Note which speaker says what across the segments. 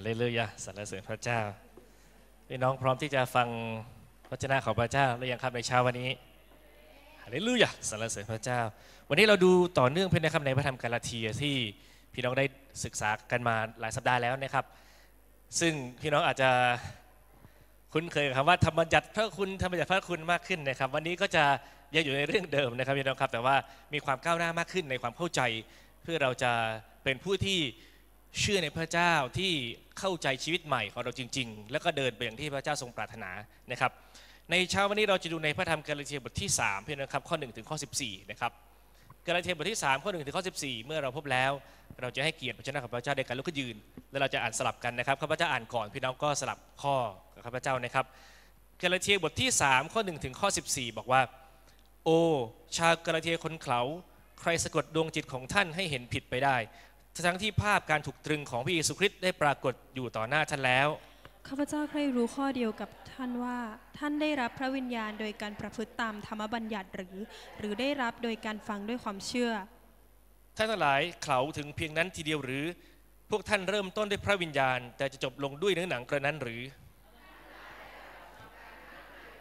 Speaker 1: ฮาเลลูยาสรรเสริญพระเจ้าพี่น้องพร้อมที่จะฟังพระชนะของพระเจ้าหรือยังครับในเช้าวันนี้ฮาเลลูยาสรรเสริญพระเจ้า วันนี้เราดูต่อเนื่องเพื่อนนะครับในพระธรรมกาลาเทียที่พี่น้องได้ศึกษากันมาหลายสัปดาห์แล้วนะครับ ซึ่งพี่น้องอาจจะคุ้นเคยคำว่าธรรมบัญญัติพระคุณธรรมบัญญัติพระคุณมากขึ้นนะครับ วันนี้ก็จะยังอยู่ในเรื่องเดิมนะครับพี่น้องครับ แต่ว่ามีความก้าวหน้ามากขึ้นในความเข้าใจ เพื่อเราจะเป็นผู้ที่เชื่อในพระเจ้าที่เข้าใจชีวิตใหม่ของเราจริงๆ แล้วก็เดินไปอย่างที่พระเจ้าทรงปรารถนานะครับ ในเช้าวันนี้เราจะดูในพระธรรมกาลาเทียบทที่3เพี่นนอะครับข้อ1ถึงข้อ14นะครับกาลาเทียบทที่ 3 ข้อ1ถึงข้อ14เมื่อเราพบแล้ว เราจะให้เกียรติพระชนะของพระเจ้าในการลุกขึ้นยืนแล้วเราจะอ่านสลับกันนะครับข้าพเจ้าอ่านก่อนพี่น้องก็สลับข้อกับข้าพเจ้านะครับกาลาเทียบทที่ 3 ข้อ1ถึงข้อ14บอกว่าโอชาวกาลาเทียคนเขาใครสะกดดวงจิตของท่านให้เห็นผิดไปได้ทั้งที่ภาพการถูกตรึงของพระเยซูคริสต์ได้ปรากฏอยู่ต่อหน้าท่านแล้ว
Speaker 2: ข้าพเจ้าใครรู้ข้อเดียวกับท่านว่า ท่านได้รับพระวิญญาณโดยการประพฤติตามธรรมบัญญัติหรือ หรือได้รับโดยการฟังด้วยความเชื่อ
Speaker 1: ท่านทั้งหลายเขาถึงเพียงนั้นทีเดียวหรือ พวกท่านเริ่มต้นด้วยพระวิญญาณแต่จะจบลงด้วยเนื้อหนังกระนั้นหรือ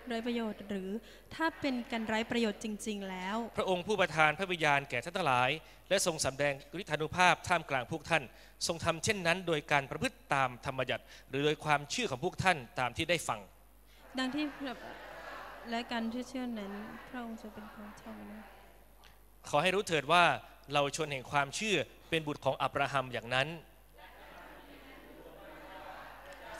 Speaker 2: โดยประโยชน์หรือถ้าเป็นกันไร้ประโยชน์จริง ๆ แล้ว พระอ
Speaker 1: งค์ผู้ประทานพระวิญญาณแก่ท่านทั้งหลาย และทรงสำแดงฤทธานุภาพท่ามกลางพวกท่าน ทรงทำเช่นนั้นโดยการประพฤติตามธรรมบัญญัติหรือโดยความเชื่อของพวกท่านตามที่ได้ฟัง
Speaker 2: ดังที่และการที่เชื่อนั้นพระองค์จะเป็นผู้ทนะ
Speaker 1: ขอให้รู้เถิดว่าเราชนแห่งความเชื่อเป็นบุตรของอับราฮัมอย่างนั้น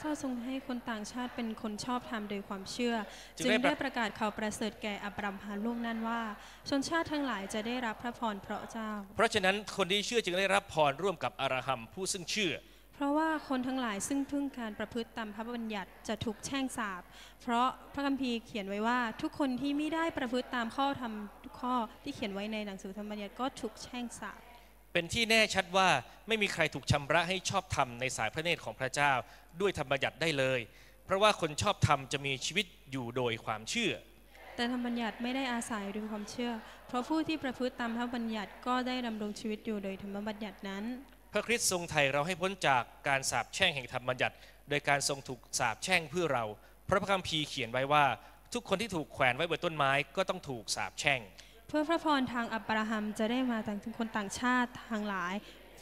Speaker 2: เจ้าทรงให้คนต่างชาติเป็นคนชอบธรรมโดยความเชื่อจึงได้ประกาศข่าวประเสริฐแก่อับราฮัมล่กงนั้นว่า ชนชาติทั้งหลายจะได้รับพระพรเพราะเจ้า
Speaker 1: เพราะฉะนั้นคนที่เชื่อจึงได้รับพรร่วมกับอารหัมผู้ซึ่งเชื่อ
Speaker 2: เพราะว่าคนทั้งหลายซึ่งพึ่งการประพฤติตามพระบัญญัติจะถูกแช่งสาบเพราะพระคัมภีร์เขียนไว้ว่า ทุกคนที่ไม่ได้ประพฤติตามข้อธรรมทุกข้อที่เขียนไว้ในหนังสือธรรมบัญญัติก็ถูกแช่งสาบ
Speaker 1: เป็นที่แน่ชัดว่าไม่มีใครถูกชำระให้ชอบธรรมในสายพระเนตรของพระเจ้า ด้วยธรรมบัญญัติได้เลย เพราะว่าคนชอบธรรมจะมีชีวิตอยู่โดยความเชื่อ
Speaker 2: แต่ธรรมบัญญัติไม่ได้อาศัยด้วยความเชื่อ เพราะผู้ที่ประพฤติตามพระบัญญัติก็ได้ดำรงชีวิตอยู่โดยธรรมบัญญัตินั้น
Speaker 1: พระคริสต์ทรงไถ่เราให้พ้นจากการสาปแช่งแห่งธรรมบัญญัติ โดยการทรงถูกสาปแช่งเพื่อเรา พระคัมภีร์เขียนไว้ว่าทุกคนที่ถูกแขวนไว้บนต้นไม้ก็ต้องถูกสาปแช่ง
Speaker 2: เพื่อพระพรทางอับราฮัมจะได้มาถึงคนต่างชาติทางหลาย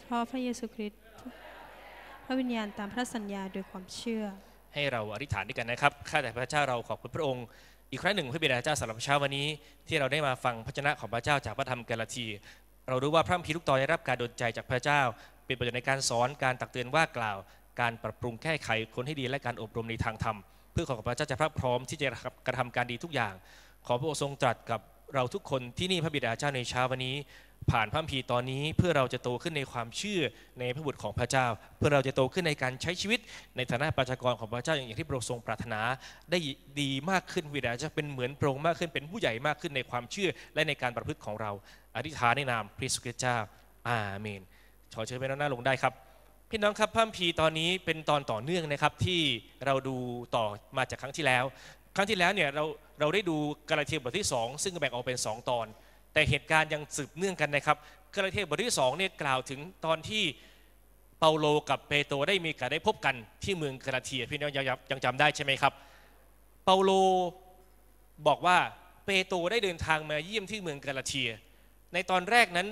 Speaker 2: เพราะพระเยซูคริสต์พระวิญญาณตามพระสัญญาโดยความเชื่อ
Speaker 1: ให้เราอธิษฐานด้วยกันนะครับข้าแต่พระเจ้าเราขอบคุณพระองค์อีกครั้งหนึ่งพระบิดาเจ้าสำหรับเช้าวันนี้ ที่เราได้มาฟังพระชนะของพระเจ้าจากพระธรรมกาลาทีเรารู้ว่าพระพีทุกตอนได้รับการดลใจจากพระเจ้า เป็นประโยชน์ในการสอนการตักเตือนว่ากล่าวการปรับปรุงแก้ไขคนให้ดีและการอบรมในทางธรรมเพื่อขอพระเจ้าจะพระพร้อมที่จะกระทำการดีทุกอย่าง ขอพระองค์ทรงตรัสกับเราทุกคนที่นี่พระบิดาเจ้าในเช้าวันนี้ ผ่านพระพีตอนนี้เพื่อเราจะโตขึ้นในความเชื่อในพระบุตรของพระเจ้า เพื่อเราจะโตขึ้นในการใช้ชีวิต ในฐานะประชากรของพระเจ้า อย่างที่พระองค์ทรงปรารถนา ได้ดีมากขึ้นวิดาจะเป็นเหมือนพระองค์มากขึ้นเป็นผู้ใหญ่มากขึ้นในความเชื่อ และในการประพฤติของเราอธิษฐานในนามพระสุคริตเจ้าอาเมนขอเชิญไปน้หน้าลงได้ครับพี่น้องครับพระพีตอนนี้เป็นตอนต่อเนื่องนะครับที่เราดูต่อมาจากครั้งที่แล้วครั้งที่แล้วเนี่ยเราเราได้ดูกาลาเทียบทที่2ซึ่งแบ่งออกเป็น 2 ตอน แต่เหตุการณ์ยังสืบเนื่องกันนะครับกาลาเทียบทที่2เนี่ยกล่าวถึงตอนที่เปาโลกับเปโตรได้มีการได้พบกันที่เมืองกาลาเทียพี่น้องยังจำได้ใช่ไหมครับ เปาโลบอกว่าเปโตรได้เดินทางมาเยี่ยมที่เมืองกาลาเทีย ในตอนแรกนั้น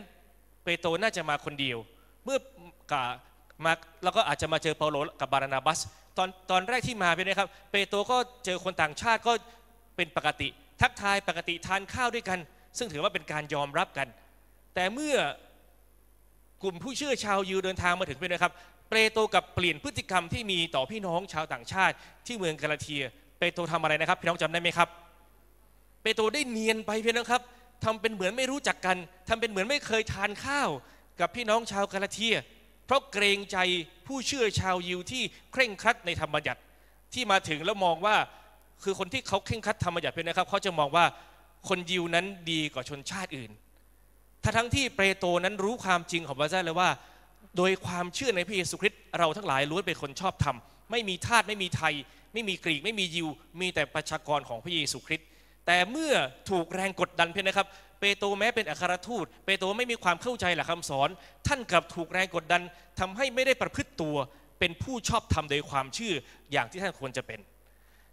Speaker 1: เปโตรน่าจะมาคนเดียว เมื่อกะมา แล้วก็อาจจะมาเจอเปาโลกับบารานาบัสตอนตอนแรกที่มาเป็นไงครับเปโตรก็เจอคนต่างชาติก็เป็นปกติ ทักทายปกติทานข้าวด้วยกัน ซึ่งถือว่าเป็นการยอมรับกัน แต่เมื่อกลุ่มผู้เชื่อชาวยิวเดินทางมาถึงเป็นไงครับเปโตรกับเปลี่ยนพฤติกรรมที่มีต่อพี่น้องชาวต่างชาติ ที่เมืองกาลาเทีย เปโตรทำอะไรนะครับ พี่น้องจำได้ไหมครับ เปโตรได้เนียนไปเพียงนะครับทำเป็นเหมือนไม่รู้จักกัน ทำเป็นเหมือนไม่เคยทานข้าว กับพี่น้องชาวกาลาเทียเพราะเกรงใจผู้เชื่อชาวยิวที่เคร่งครัดในธรรมบัญญัติที่มาถึงแล้วมองว่าคือคนที่เขาเคร่งครัดธรรมบัญญัติเป็นนะครับเขาจะมองว่าคนยิวนั้นดีกว่าชนชาติอื่น ทั้งที่เปโตรนั้นรู้ความจริงของพระเจ้าเลยว่า โดยความเชื่อในพระเยซูคริสต์เราทั้งหลายล้วนเป็นคนชอบธรรมไม่มีทาสไม่มีไทย ไม่มีกรีกไม่มียิวมีแต่ประชากรของพระเยซูคริสต์แต่เมื่อถูกแรงกดดันเพียงนะครับปโตรแม้เป็นอัครทูตเปโตรไม่มีความเข้าใจหลักคำสอน ท่านกลับถูกแรงกดดันทำให้ไม่ได้ประพฤติตัว เป็นผู้ชอบทำโดยความเชื่ออย่างที่ท่านควรจะเป็น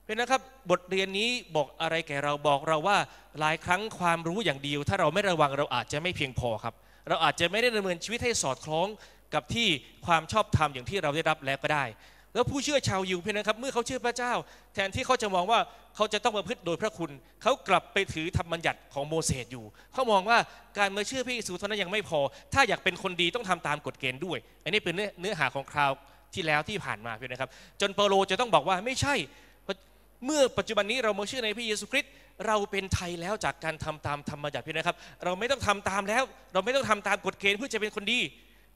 Speaker 1: เพราะนะครับบทเรียนนี้บอกอะไรแก่เราบอกเราว่าหลายครั้งความรู้อย่างเดียว ถ้าเราไม่ระวังเราอาจจะไม่เพียงพอครับ เราอาจจะไม่ได้ดำเนินชีวิตให้สอดคล้องกับที่ความชอบธรรมอย่างที่เราได้รับแล้วก็ได้แล้วผู้เชื่อชาวยิวเพียงนะครับ เมื่อเขาเชื่อพระเจ้า แทนที่เขาจะมองว่าเขาจะต้องมาพึ่งโดยพระคุณ เขากลับไปถือธรรมบัญญัติของโมเสสอยู่ เขามองว่าการมาเชื่อพระเยซูเท่านั้นยังไม่พอ ถ้าอยากเป็นคนดีต้องทำตามกฎเกณฑ์ด้วย อันนี้เป็นเนื้อหาของคราวที่แล้วที่ผ่านมาเพียงนะครับ จนเปโลจะต้องบอกว่าไม่ใช่เมื่อปัจจุบันนี้เรามาเชื่อในพระเยซูคริสต์เราเป็นไทยแล้วจากการทำตามธรรมบัญญัติพี่นะครับ เราไม่ต้องทำตามแล้ว เราไม่ต้องทำตามกฎเกณฑ์เพื่อจะเป็นคนดี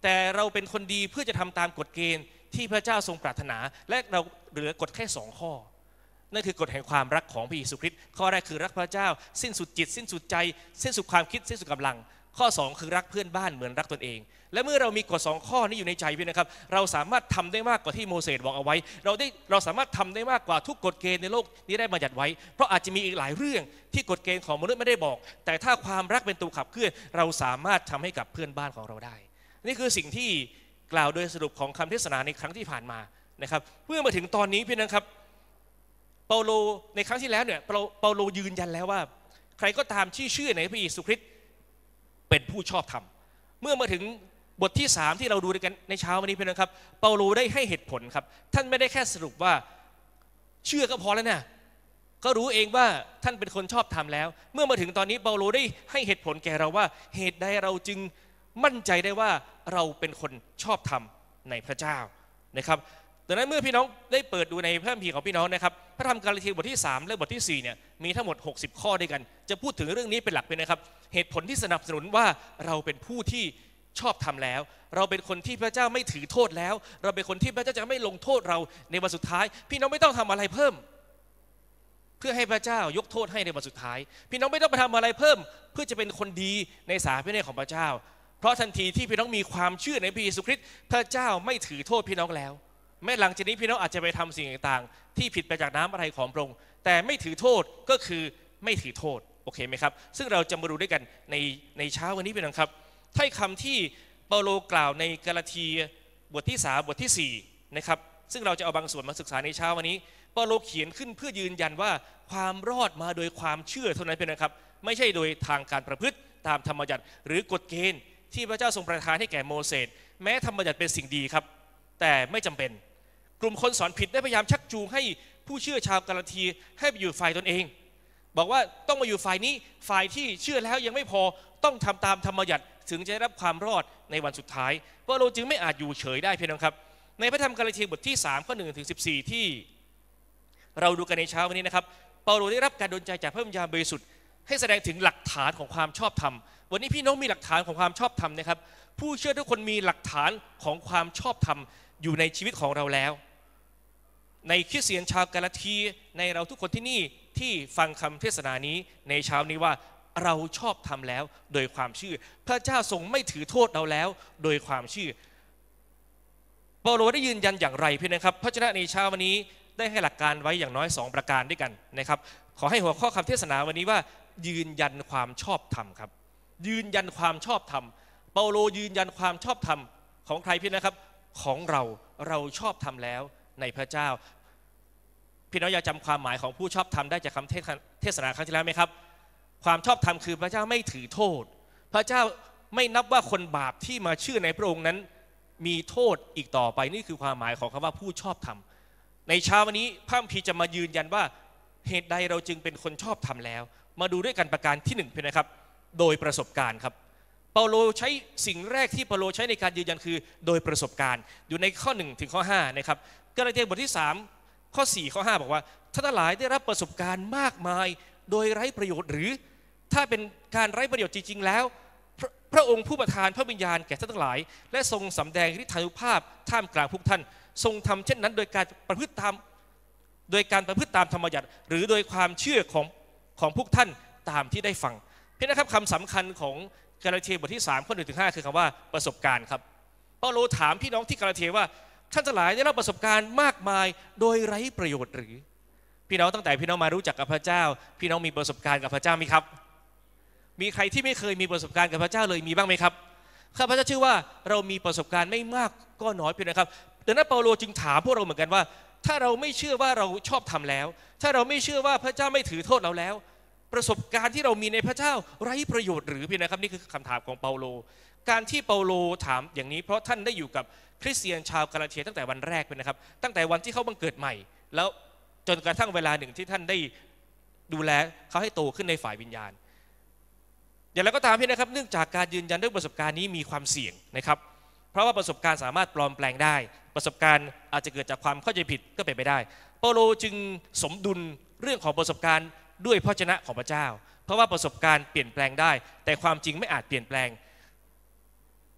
Speaker 1: แต่เราเป็นคนดีเพื่อจะทำตามกฎเกณฑ์ที่พระเจ้าทรงปรารถนา และเราเหลือกฎแค่สองข้อ นั่นคือกฎแห่งความรักของพระเยซูคริสต์ข้อแรกคือรักพระเจ้า สิ้นสุดจิต สิ้นสุดใจสิ้นสุดความคิดสิ้นสุดกำลัง ข้อ2คือรักเพื่อนบ้านเหมือนรักตนเอง และเมื่อเรามีกฎสองข้อนี้อยู่ในใจพี่นะครับเราสามารถทำได้มากกว่าที่โมเสสบอกเอาไว้ เราได้เราสามารถทำได้มากกว่าทุกกฎเกณฑ์ในโลกนี้ได้บัญญัติไว้ เพราะอาจจะมีอีกหลายเรื่องที่กฎเกณฑ์ของมนุษย์ไม่ได้บอก แต่ถ้าความรักเป็นตัวขับเคลื่อนเราสามารถทำให้กับเพื่อนบ้านของเราได้ นี่คือสิ่งที่กล่าว โดยสรุปของคำเทศนาในครั้งที่ผ่านมานะครับ เมื่อมาถึงตอนนี้พี่นะครับ เปาโลในครั้งที่แล้วเนี่ยเปาโลยืนยันแล้วว่า ใครก็ตามที่เชื่อในพระเยซูคริสต์เป็นผู้ชอบธรรมเมื่อมาถึงบทที่3ที่เราดูด้วยกันในเช้าวันนี้พี่นะครับ เปาโลได้ให้เหตุผลครับ ท่านไม่ได้แค่สรุปว่าเชื่อก็พอแล้วนะก็รู้เองว่าท่านเป็นคนชอบธรรมแล้ว เมื่อมาถึงตอนนี้ เปาโลได้ให้เหตุผลแก่เราว่าเหตุใดเราจึงมั่นใจได้ว่าเราเป็นคนชอบธรรมในพระเจ้านะครับดังนั้นเมื่อพี่น้องได้เปิดดูในพระคัมีรของพี่น้องนะครับ พระธรรมกาลาเทียบทที่ 3 และบทที่4เนี่ยมีทั้งหมด 60 ข้อด้วยกัน จะพูดถึงเรื่องนี้เป็นหลักเลยนะครับ เหตุผลที่สนับสนุนว่าเราเป็นผู้ที่ชอบทำแล้ว เราเป็นคนที่พระเจ้าไม่ถือโทษแล้ว เราเป็นคนที่พระเจ้าจะไม่ลงโทษเราในวันสุดท้าย พี่น้องไม่ต้องทำอะไรเพิ่มเพื่อให้พระเจ้ายกโทษให้ในวันสุดท้าย พี่น้องไม่ต้องไปทำอะไรเพิ่ม เพื่อจะเป็นคนดีในสายพิเนตของพระเจ้าเพราะทันทีที่พี่น้องมีความเชื่อในพระเยซูคริสต์พระเจ้าไม่ถือโทษพี่น้องแล้ว แม้หลังจากนี้พี่น้องอาจจะไปทำสิ่งต่างๆ ที่ผิดไปจากน้ำอะไรของพระองค์แต่ไม่ถือโทษก็คือไม่ถือโทษโอเคไหมครับซึ่งเราจะมาดูด้วยกันในในเช้าวันนี้พี่น้องครับถ้อยคำาที่เปาโลกล่าวในกาลาเทียบทที่สาบทที่4นะครับซึ่งเราจะเอาบางส่วนมาศึกษาในเช้าวันนี้เปาโลเขียนขึ้นเพื่อยืนยันว่าความรอดมาโดยความเชื่อเท่านั้นเป็นนะครับ ไม่ใช่โดยทางการประพฤติตามธรรมจัตหรือกฎเกณฑ์ที่พระเจ้าทรงประทานให้แก่โมเสสแม้ธรรมบัญญัติเป็นสิ่งดีครับ แต่ไม่จำเป็นกลุ่มคนสอนผิดได้พยายามชักจูงให้ผู้เชื่อชาวกาลาทีให้ไปอยู่ฝ่ายตนเอง บอกว่าต้องมาอยู่ฝ่ายนี้ฝ่ายที่เชื่อแล้วยังไม่พอต้องทำตามธรรมบัญญัติถึงจะได้รับความรอดในวันสุดท้ายเเราจึงไม่อาจอยู่เฉยได้เพียงครับ ในพระธรรมกาลาเทียบทที่3ข้อ1ถึง14 ที่ เราดูกันในเช้าวันนี้นะครับเปาโลได้รับการดลใจจากพระวิญญาณบริสุทธิ์ให้แสดงถึงหลักฐานของความชอบธรรมวันนี้พี่น้องมีหลักฐานของความชอบธรรมนะครับ ผู้เชื่อทุกคนมีหลักฐานของความชอบธรรมอยู่ในชีวิตของเราแล้ว ในคริสเตียนชาวกาลาทีในเราทุกคนที่นี่ที่ฟังคำเทศนานี้ในเช้านี้ว่าเราชอบทมแล้วโดยความชื่อ พระเจ้าทรงไม่ถือโทษเราแล้วโดยความชื่อเปาโลได้ยืนยันอย่างไรเพี่นะครับ พระเจ้าในเช้าวันนี้ได้ให้หลักการไว้อย่างน้อย 2 ประการด้วยกันนะครับ ขอให้หัวข้อคำเทศนาวันนี้ว่ายืนยันความชอบธรรมครับ ยืนยันความชอบธรรม เปาโลยืนยันความชอบธรรม ของใครพี่นะครับ ของเรา เราชอบธรรมแล้วในพระเจ้า พี่น้องอยากจำความหมายของผู้ชอบธรรมได้จากคำเทศนาครั้งที่แล้วไหมครับ ความชอบธรรมคือพระเจ้าไม่ถือโทษ พระเจ้าไม่นับว่าคนบาปที่มาชื่อในพระองค์นั้นมีโทษอีกต่อไป นี่คือความหมายของคำว่าผู้ชอบธรรม ในเช้าวันนี้พระพีจะมายืนยันว่าเหตุใดเราจึงเป็นคนชอบธรรมแล้วมาดูด้วยกันประการที่1เพ่งนะครับโดยประสบการณ์ครับ เปาโลใช้สิ่งแรกที่เปาโลใช้ในการยืนยันคือ โดยประสบการณ์ อยู่ในข้อ 1 ถึงข้อ5นะครับ กาลาเทียบทที่ 3 ข้อ 4 ข้อ5บอกว่าท่านทั้งหลายได้รับประสบการณ์มากมายโดยไร้ประโยชน์ หรือถ้าเป็นการไร้ประโยชน์จริง ๆ แล้ว พรพระองค์ผู้ประทานพระวิญญาณแก่ท่านทั้งหลายและทรงสำแดงฤทธานุภาพท่ามกลางพวกท่าน ทรงทำเช่นนั้น โดยการประพฤติตามโดยการประพฤติตามธรรมยัติหรือโดยความเชื่อของของพวกท่านตามที่ได้ฟังพี่นะครับคำสำคัญของกาลาเทียบทที่3ข้อหนึ่งถึงห้าคือคำว่าประสบการณ์ครับ เปาโลถามพี่น้องที่กาลาเทียว่า ท่านทั้งหลายได้รับประสบการณ์มากมายโดยไร้ประโยชน์หรือ พี่น้องตั้งแต่พี่น้องมารู้จักกับพระเจ้า พี่น้องมีประสบการณ์กับพระเจ้าไหมครับ มีใครที่ไม่เคยมีประสบการณ์กับพระเจ้าเลยมีบ้างไหมครับข้าพเจ้าชื่อว่าเรามีประสบการณ์ไม่มากก็น้อยเพียงนะครับดังนั้นเปาโลจึงถามพวกเราเหมือนกันว่าถ้าเราไม่เชื่อว่าเราชอบทำแล้ว ถ้าเราไม่เชื่อว่าพระเจ้าไม่ถือโทษเราแล้ว ประสบการณ์ที่เรามีในพระเจ้าไร้ประโยชน์หรือพี่นะครับ นี่คือคำถามของเปาโล การที่เปาโลถามอย่างนี้ เพราะท่านได้อยู่กับคริสเตียนชาวกาลาเทียตั้งแต่วันแรกเป็นนะครับ ตั้งแต่วันที่เขาบังเกิดใหม่ แล้วจนกระทั่งเวลาหนึ่งที่ท่านได้ดูแลเขาให้โตขึ้นในฝ่ายวิญญาณอย่างไรก็ตามพี่นะครับ เนื่องจากการยืนยันด้วยประสบการณ์นี้มีความเสี่ยงนะครับเพราะว่าประสบการณ์สามารถปลอมแปลงได้ ประสบการณ์อาจจะเกิดจากความเข้าใจผิดก็เป็นไปได้ เปโลจึงสมดุลเรื่องของประสบการณ์ด้วยพระชนะของพระเจ้า เพราะว่าประสบการณ์เปลี่ยนแปลงได้ แต่ความจริงไม่อาจเปลี่ยนแปลง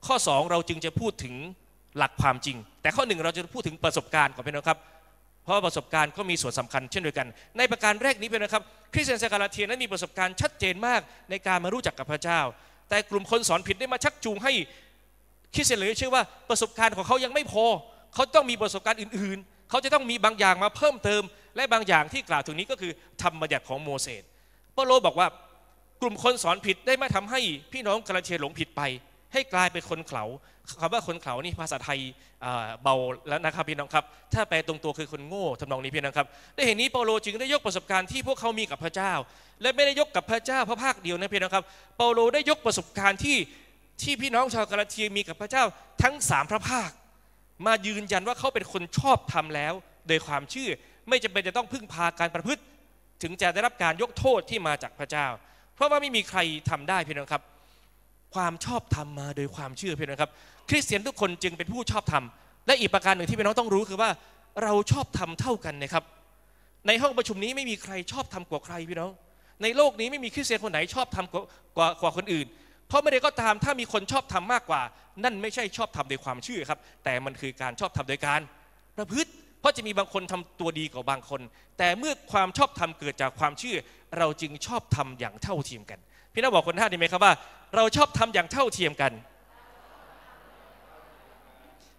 Speaker 1: ข้อ2เราจึงจะพูดถึงหลักความจริง แต่ข้อหนึ่งเราจะพูดถึงประสบการณ์ก่อนเป่นนะครับ เพราะประสบการณ์ก็มีส่วนสำคัญเช่นเดียวกัน ในประการแรกนี้เป่นนะครับ คริสเตียนสกาลาเทียนั้นมีประสบการณ์ชัดเจนมากในการมารู้จักกับพระเจ้า แต่กลุ่มคนสอนผิดได้มาชักจูงให้คริสเตียนหลยเชื่อว่าประสบการณ์ของเขายังไม่พอ เขาต้องมีประสบการณ์อื่นๆ เขาจะต้องมีบางอย่างมาเพิ่มเติม และบางอย่างที่กล่าวถึงนี้ก็คือ ธรรมบัญญัติของโมเสสเปโลบอกว่ากลุ่มคนสอนผิดได้มาทำให้พี่น้องกาลเทียหลงผิดไป ให้กลายเป็นคนเขาคำว่าคนเข่านี่ภาษาไทยเบาแล้วนะครับพี่น้องครับถ้าแปลตรงตัวคือคนโง่ทำนองนี้พี่น้องครับได้เห็นนี้เปาโลจึงได้ยกประสบการณ์ที่พวกเขามีกับพระเจ้า และไม่ได้ยกกับพระเจ้าพระภาคเดียวนะพี่น้องครับเปาโลได้ยกประสบการณ์ที่ที่พี่น้องชาวกาลาเทียมีกับพระเจ้า ทั้งสามพระภาค มายืนยันว่าเขาเป็นคนชอบทำแล้วโดยความเชื่อ ไม่จำเป็นจะต้องพึ่งพาการประพฤติ ถึงจะได้รับการยกโทษที่มาจากพระเจ้า เพราะว่าไม่มีใครทำได้พี่น้องครับ ความชอบธรรมมาโดยความเชื่อพี่น้องครับ คริสเตียนทุกคนจึงเป็นผู้ชอบธรรมและอีกประการหนึ่งที่พี่น้องต้องรู้คือว่าเราชอบธรรมเท่ากันนะครับ ในห้องประชุมนี้ไม่มีใครชอบธรรมกว่าใครพี่น้อง ในโลกนี้ไม่มีคริสเตียนคนไหนชอบธรกว่ากว่าคนอื่นเพราะไม่ได้ก็ตาม ถ้ามีคนชอบทำมากกว่า นั่นไม่ใช่ชอบทำโดยความเชื่อครับ แต่มันคือการชอบทำโดยการประพฤติ เพราะจะมีบางคนทำตัวดีกว่าบางคน แต่เมื่อความชอบทำเกิดจากความเชื่อ เราจึงชอบทำอย่างเท่าเทียมกันพี่น้าบอกคนท่าดีไหมครับว่าเราชอบทำอย่างเท่าเทียมกัน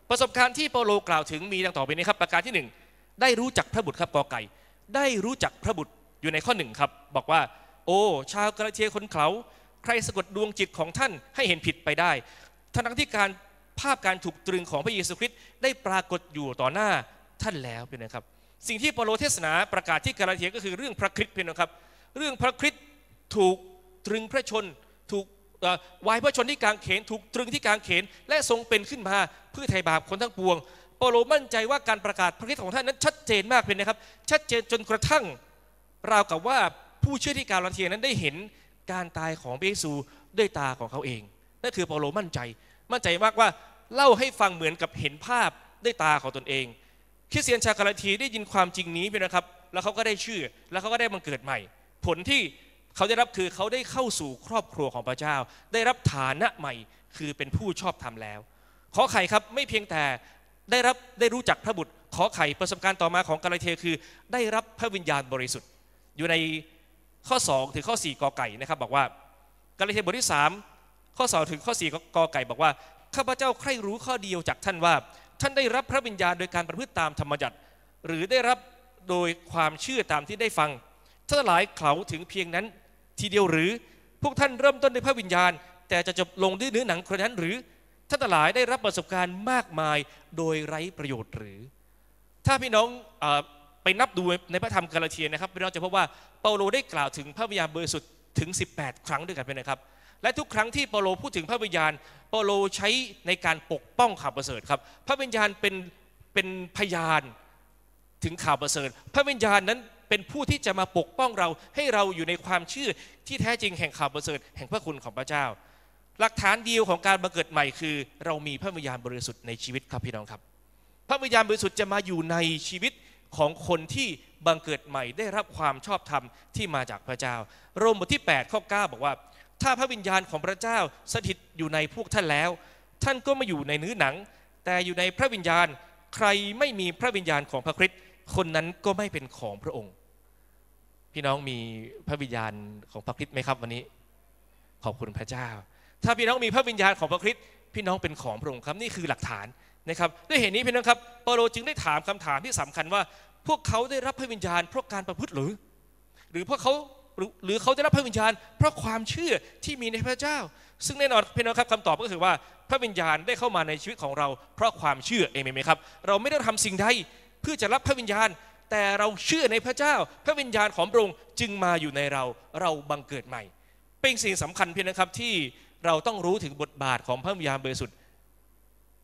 Speaker 1: ประสบการณ์ที่เปาโลกล่าวถึงมีดังต่อไปนี้ครับ ประการที่1ได้รู้จักพระบุตรครับกอไก่ได้รู้จักพระบุตรอยู่ในข้อหนึ่งครับ บอกว่า โอ้ ชาวกราเทียคนเขาใครสะกดดวงจิตของท่านให้เห็นผิดไปได้ทั้งที่การภาพการถูกตรึงของพระเยซูคริสต์ได้ปรากฏอยู่ต่อหน้าท่านแล้วเป็นนะครับ สิ่งที่เปโลเทศนาประกาศที่กาลาเทียก็คือเรื่องพระคริสต์เป็นนะครับ เรื่องพระคริสต์ถูกตรึงพระชน ถูกวายพระชนที่กาง เขนถูกตรึงที่กางเขนและทรงเป็นขึ้นมาเพื่อไถ่บาปคนทั้งปวง เปโลมั่นใจว่าการประกาศพระคริสต์ของท่านนั้น ชัดเจนมากเป็นนะครับ ชัดเจนจนกระทั่ง ราวกับว่าผู้เชื่อที่กาลาเทียนั้นได้เห็นการตายของพระเยซู ด้วยตาของเขาเองนั่นคือเปาโลมั่นใจ มั่นใจมากว่าเล่าให้ฟังเหมือนกับเห็นภาพด้วยตาของตนเองคริสเตียนชาคกาลาทีได้ยินความจริงนี้ไปนะครับ แล้วเขาก็ได้ชื่อแล้วเขาก็ได้บังเกิดใหม่ ผลที่เขาได้รับคือเขาได้เข้าสู่ครอบครัวของพระเจ้า ได้รับฐานะใหม่ คือเป็นผู้ชอบธรรมแล้วขอไข่ครับไม่เพียงแต่ได้รับได้รู้จักพระบุตรขอไข่ประสบการณ์ต่อมาของกาลาเทียคือ ได้รับพระวิญญาณบริสุทธิ์อยู่ในข้อ2ถึงข้อ 4กอไก่นะครับบอกว่ากาลาเทียบทที่3ข้อ2ถึงข้อ4กอไก่บอกว่าข้าพเจ้าใคร่รู้ข้อเดียวจากท่านว่า ท่านได้รับพระวิญญาณโดยการประพฤติตามธรรมจัตหรือได้รับโดยความเชื่อตามที่ได้ฟังท่านหลายเขาถึงเพียงนั้น ทีเดียวหรือพวกท่านเริ่มต้นด้วยพระวิญญาณ แต่จะจบลงด้วยเนื้อหนังคนนั้นหรือท่านหลายได้รับประสบการณ์มากมายโดยไร้ประโยชน์หรือ ถ้าพี่น้องอไปนับดูในพระธรรมกาลาเทียนะครับเราจะพบว่าเปาโลได้กล่าวถึงพระวิญญาณบริสุทธิ์ถึง 18 ครั้งด้วยกันไปนะครับและทุกครั้งที่เปาโลพูดถึงพระวิญญาณเปาโลใช้ในการปกป้องข่าวประเสริฐครับ พระวิญญาณเป็นเป็นพยานถึงข่าวประเสริฐ พระวิญญาณนั้นเป็นผู้ที่จะมาปกป้องเราให้เราอยู่ในความเชื่อ ที่แท้จริงแห่งข่าวประเสริฐ แห่งพระคุณของพระเจ้า หลักฐานเดียวของการบังเกิดใหม่คือ เรามีพระวิญญาณบริสุทธิ์ในชีวิตครับพี่น้องครับ พระวิญญาณบริสุทธิ์จะมาอยู่ในชีวิตของคนที่บังเกิดใหม่ได้รับความชอบธรรมที่มาจากพระเจ้า โรมบทที่8ข้อ9บอกว่า ถ้าพระวิญญาณของพระเจ้าสถิตอยู่ในพวกท่านแล้ว ท่านก็ไม่อยู่ในเนื้อหนัง แต่อยู่ในพระวิญญาณ ใครไม่มีพระวิญญาณของพระคริสต์ คนนั้นก็ไม่เป็นของพระองค์ พี่น้องมีพระวิญญาณของพระคริสต์ไหมครับ วันนี้ ขอบคุณพระเจ้า ถ้าพี่น้องมีพระวิญญาณของพระคริสต์ พี่น้องเป็นของพระองค์ครับ นี่คือหลักฐานนะครับ ด้วยเหตุนี้พี่น้องครับเปาโลจึงได้ถามคำถามที่สำคัญว่า พวกเขาได้รับพระวิญญาณ เพราะการประพฤติหรือ หรือพวกเขาหรือเขาได้รับพระวิญญาณเพราะความเชื่อที่มีในพระเจ้า ซึ่งแน่นอนพี่น้องครับคำตอบก็คือว่าพระวิญญาณได้เข้ามาในชีวิตของเรา เพราะความเชื่อเองไหมครับเราไม่ได้ทำสิ่งใดเพื่อจะรับพระวิญญาณแต่เราเชื่อในพระเจ้า พระวิญญาณของพระองค์จึงมาอยู่ในเรา เราบังเกิดใหม่ เป็นสิ่งสำคัญเพียงนะครับที่เราต้องรู้ถึงบทบาทของพระวิญญาณบริสุทธิ์